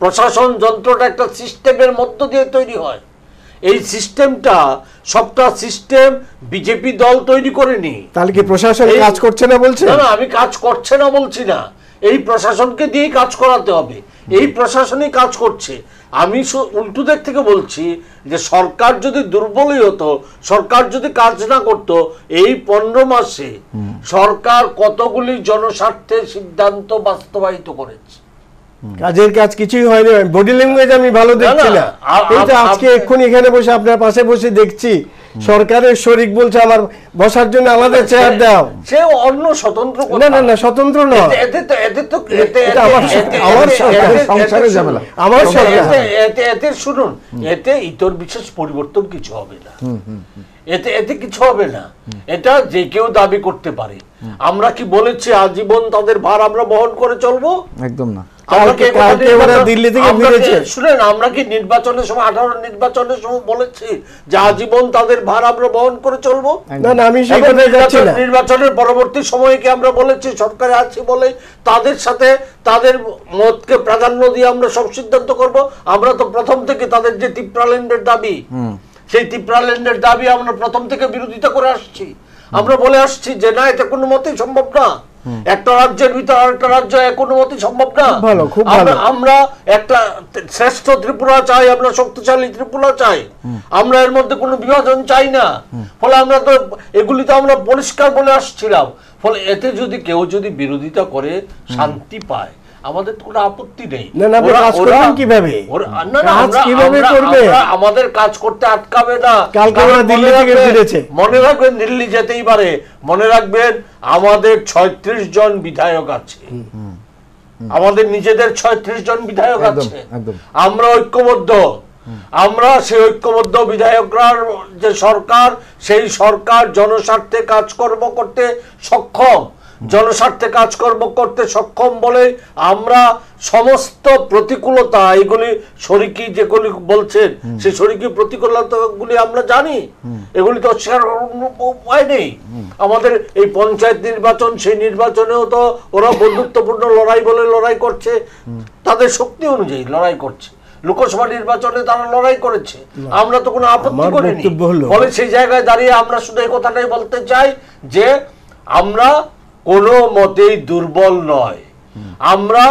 প্রশাসন যন্ত্রটা একটা সিস্টেমের মধ্য দিয়ে তৈরি হয় এই সিস্টেমটা সবটা সিস্টেম বিজেপি দল তৈরি করেনি তাহলে কি প্রশাসন কাজ করছে না বলছে না আমি কাজ করছে না বলছি না এই প্রশাসনকে দিয়েই কাজ করাতে হবে এই প্রশাসনই কাজ করছে আমি উল্টো দিক থেকে বলছি যে সরকার যদি দুর্বলই হতো সরকার যদি কাজ না করতো এই পনেরো মাসে সরকার কতগুলি জনস্বার্থে সিদ্ধান্ত বাস্তবায়িত করেছে কাজের কাজ কিছুই হয়নি বডি ল্যাঙ্গুয়েজ আমি ভালো দেখছি না আজকে এক্ষুনি এখানে বসে আপনার পাশে বসে দেখছি সরকারের শরিক বলছে আমার বসার জন্য আলাদা চেয়ার দাও সে অন্য স্বতন্ত্র না না না স্বতন্ত্র না এতে তো এতে তো আমার আমার সংসারে ঝামেলা আমার সরকার এতে এতে শুনুন এতে ইতর বিশেষ পরিবর্তন কিছু হবে না এতে এতে কিছু হবে না এটা যে কেউ দাবি করতে পারে আমরা কি বলেছি আজীবন তাদের ভার আমরা বহন করে চলবো একদম না আজীবন তাদের ভার আমরা বহন করে চলবো নির্বাচনের পরবর্তী আমরা বলেছি সরকারে আছি বলে তাদের সাথে তাদের মতকে প্রাধান্য দিয়ে আমরা সব সিদ্ধান্ত করব আমরা তো প্রথম থেকে তাদের যে তীব্রালেন্ডের দাবি সেই টিপ্রাল্যান্ডের দাবি আমরা প্রথম থেকে বিরোধিতা করে আসছি আমরা বলে আসছি যে না এটা কোনো মতেই সম্ভব না একটা রাজ্যের ভিতরে আরেকটা রাজ্য কোনো মতেই সম্ভব না আমরা একটা শ্রেষ্ঠ ত্রিপুরা চাই আমরা শক্তিশালী ত্রিপুরা চাই আমরা এর মধ্যে কোনো বিভাজন চাই না ফলে আমরা তো এগুলি তো আমরা পরিষ্কার বলে আসছিলাম ফলে এতে যদি কেউ যদি বিরোধিতা করে শান্তি পায় আমাদের তো কোনো আপত্তি নেই কিভাবে আমাদের কাজ করতে আটকাবে না মনে রাখবেন দিল্লি যেতেই পারে মনে রাখবেন আমাদের ছয়ত্রিশ জন বিধায়ক আছে আমাদের নিজেদের ছয়ত্রিশ জন বিধায়ক আছে আমরা ঐক্যবদ্ধ আমরা সেই ঐক্যবদ্ধ বিধায়করার যে সরকার সেই সরকার জনস্বার্থে কাজকর্ম করতে সক্ষম জনস্বার্থে কাজকর্ম করতে সক্ষম বলে আমরা সমস্ত প্রতিকূলতা এগুলি শরিকি যেগুলি বলছেন সেই শরিকি প্রতিকূলতাগুলি আমরা জানি এগুলি তো অস্বীকার উপায় নেই আমাদের এই পঞ্চায়েত নির্বাচন সেই নির্বাচনেও তো ওরা বন্ধুত্বপূর্ণ লড়াই বলে লড়াই করছে তাদের শক্তি অনুযায়ী লড়াই করছে লোকসভা নির্বাচনে তারা লড়াই করেছে আমরা তো কোনো আপত্তি করিনি ফলে সেই জায়গায় দাঁড়িয়ে আমরা শুধু এই কথাটাই বলতে চাই যে আমরা কোনো মতেই দুর্বল নয় আমরা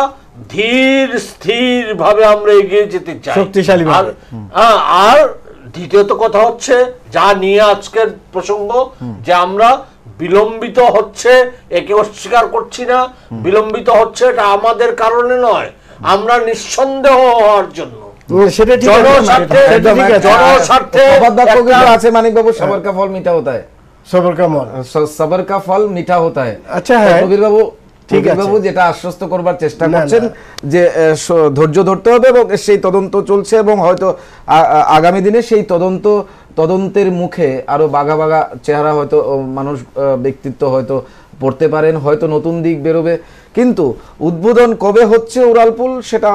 ধীর স্থির ভাবে আমরা এগিয়ে যেতে চাই শক্তিশালী হ্যাঁ, আর দ্বিতীয়ত কথা হচ্ছে যা নিয়ে আজকের প্রসঙ্গ যে আমরা বিলম্বিত হচ্ছে একে অস্বীকার করছি না বিলম্বিত হচ্ছে এটা আমাদের কারণে নয় আমরা নিঃসন্দেহ হওয়ার জন্য সেটা ঠিক আছে জনস্বার্থে আছে মানিকবাবু সবার কা ফল মিটা হতা সবর কা মল সবর কা ফল মিঠা হতা আচ্ছা হ্যাঁ কবির বাবু ঠিক আছে বাবু যেটা আশ্বস্ত করবার চেষ্টা করছেন যে ধৈর্য ধরতে হবে এবং সেই তদন্ত চলছে এবং হয়তো আগামী দিনে সেই তদন্ত তদন্তের মুখে আরো বাঘা বাঘা চেহারা হয়তো মানুষ ব্যক্তিত্ব হয়তো পড়তে পারেন হয়তো নতুন দিক বেরোবে কিন্তু উদ্বোধন কবে হচ্ছে উড়ালপুল সেটা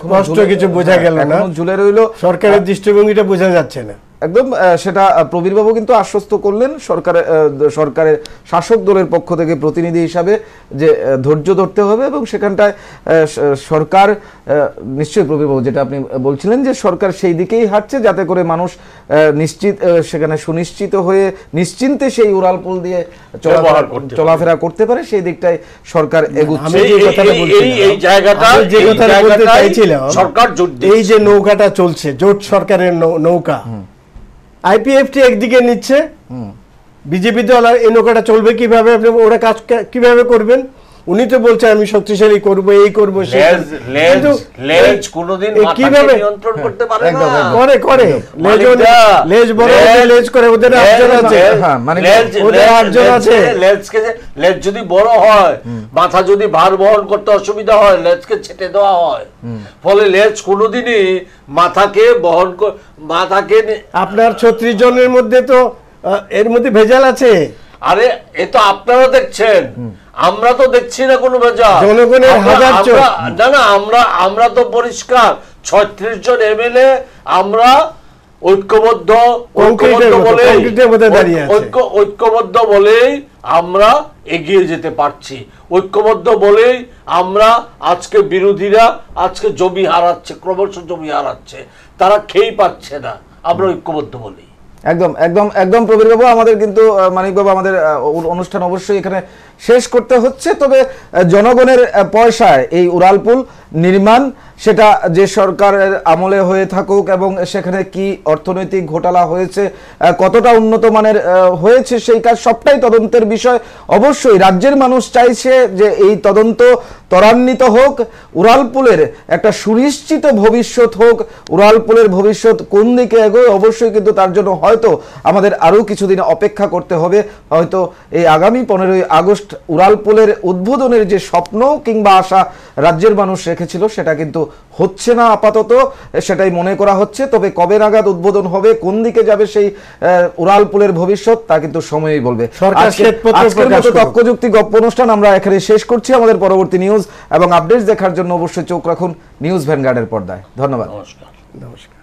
স্পষ্ট কিছু বোঝা গেল হ্যাঁ, না ঝুলে রইল সরকারের দৃষ্টিভঙ্গিটা বোঝা যাচ্ছে না একদম সেটা প্রবীরবাবু কিন্তু আশ্বস্ত করলেন সরকারের সরকারের শাসক দলের পক্ষ থেকে প্রতিনিধি হিসাবে যে ধৈর্য ধরতে হবে এবং সেখানটায় সরকার নিশ্চয়ই প্রবীরবাবু যেটা আপনি বলছিলেন যে সরকার সেই দিকেই হাঁটছে যাতে করে মানুষ নিশ্চিত সেখানে সুনিশ্চিত হয়ে নিশ্চিন্তে সেই উড়াল পুল দিয়ে চলাফেরা করতে পারে সেই দিকটায় সরকার এগুচ্ছে এই যে সরকার এই যে নৌকাটা চলছে জোট সরকারের নৌকা আইপিএফটি একদিকে নিচ্ছে বিজেপি দল আর এই নৌকাটা চলবে কিভাবে আপনি ওরা কাজ কিভাবে করবেন উনি তো বলছে আমি শক্তিশালী করব এই করব লেজ কোনোদিন নিয়ন্ত্রণ করতে পারে না করে করে লেজ বড় লেজ করে ওদের আছে হ্যাঁ মানে ওদের আছে লেজ যদি বড় হয় মাথা যদি ভার বহন করতে অসুবিধা হয় লেজকে ছেটে দেওয়া হয় ফলে লেজ কোনোদিনই মাথাকে বহন মাথাকে আপনার ছত্রিশ জনের মধ্যে তো এর মধ্যে ভেজাল আছে আরে এ তো আপনারা দেখছেন আমরা তো দেখছি না কোনো ভেজাল জনগণের হাজার না না আমরা আমরা তো পরিষ্কার ছত্রিশ জন এমএলএ আমরা ঐক্যবদ্ধ ঐক্যবদ্ধ ঐক্যবদ্ধ বলেই আমরা এগিয়ে যেতে পারছি ঐক্যবদ্ধ বলেই আমরা আজকে বিরোধীরা আজকে জমি হারাচ্ছে ক্রমশ জমি হারাচ্ছে তারা খেয়ে পাচ্ছে না আমরা ঐক্যবদ্ধ বলি একদম একদম একদম প্রবীর বাবু আমাদের কিন্তু মানিক বাবু আমাদের অনুষ্ঠান অবশ্যই এখানে শেষ করতে হচ্ছে তবে জনগণের পয়সায় এই উড়ালপুল নির্মাণ সেটা যে সরকারের আমলে হয়ে থাকুক এবং সেখানে কি অর্থনৈতিক ঘোটালা হয়েছে কতটা উন্নত মানের হয়েছে সেই কাজ সবটাই তদন্তের বিষয় অবশ্যই রাজ্যের মানুষ চাইছে যে এই তদন্ত ত্বরান্বিত হোক উড়ালপুলের একটা সুনিশ্চিত ভবিষ্যৎ হোক উড়ালপুলের ভবিষ্যৎ কোন দিকে এগোয় অবশ্যই কিন্তু তার জন্য হয়তো আমাদের আরও কিছুদিন অপেক্ষা করতে হবে হয়তো এই আগামী পনেরোই আগস্ট উড়াল পোলের উদ্বোধনের যে স্বপ্ন কিংবা আশা রাজ্যের মানুষ রেখেছিল সেটা কিন্তু হচ্ছে না আপাতত সেটাই মনে করা হচ্ছে তবে কবে নাগাদ উদ্বোধন হবে কোন দিকে যাবে সেই উড়াল পোলের ভবিষ্যৎ তা কিন্তু সময়ই বলবে আজকের গপ্প অনুষ্ঠান আমরা এখানে শেষ করছি আমাদের পরবর্তী নিউজ এবং আপডেটস দেখার জন্য অবশ্যই চোখ রাখুন নিউজ ভ্যানগার্ডের পর্দায় ধন্যবাদ নমস্কার নমস্কার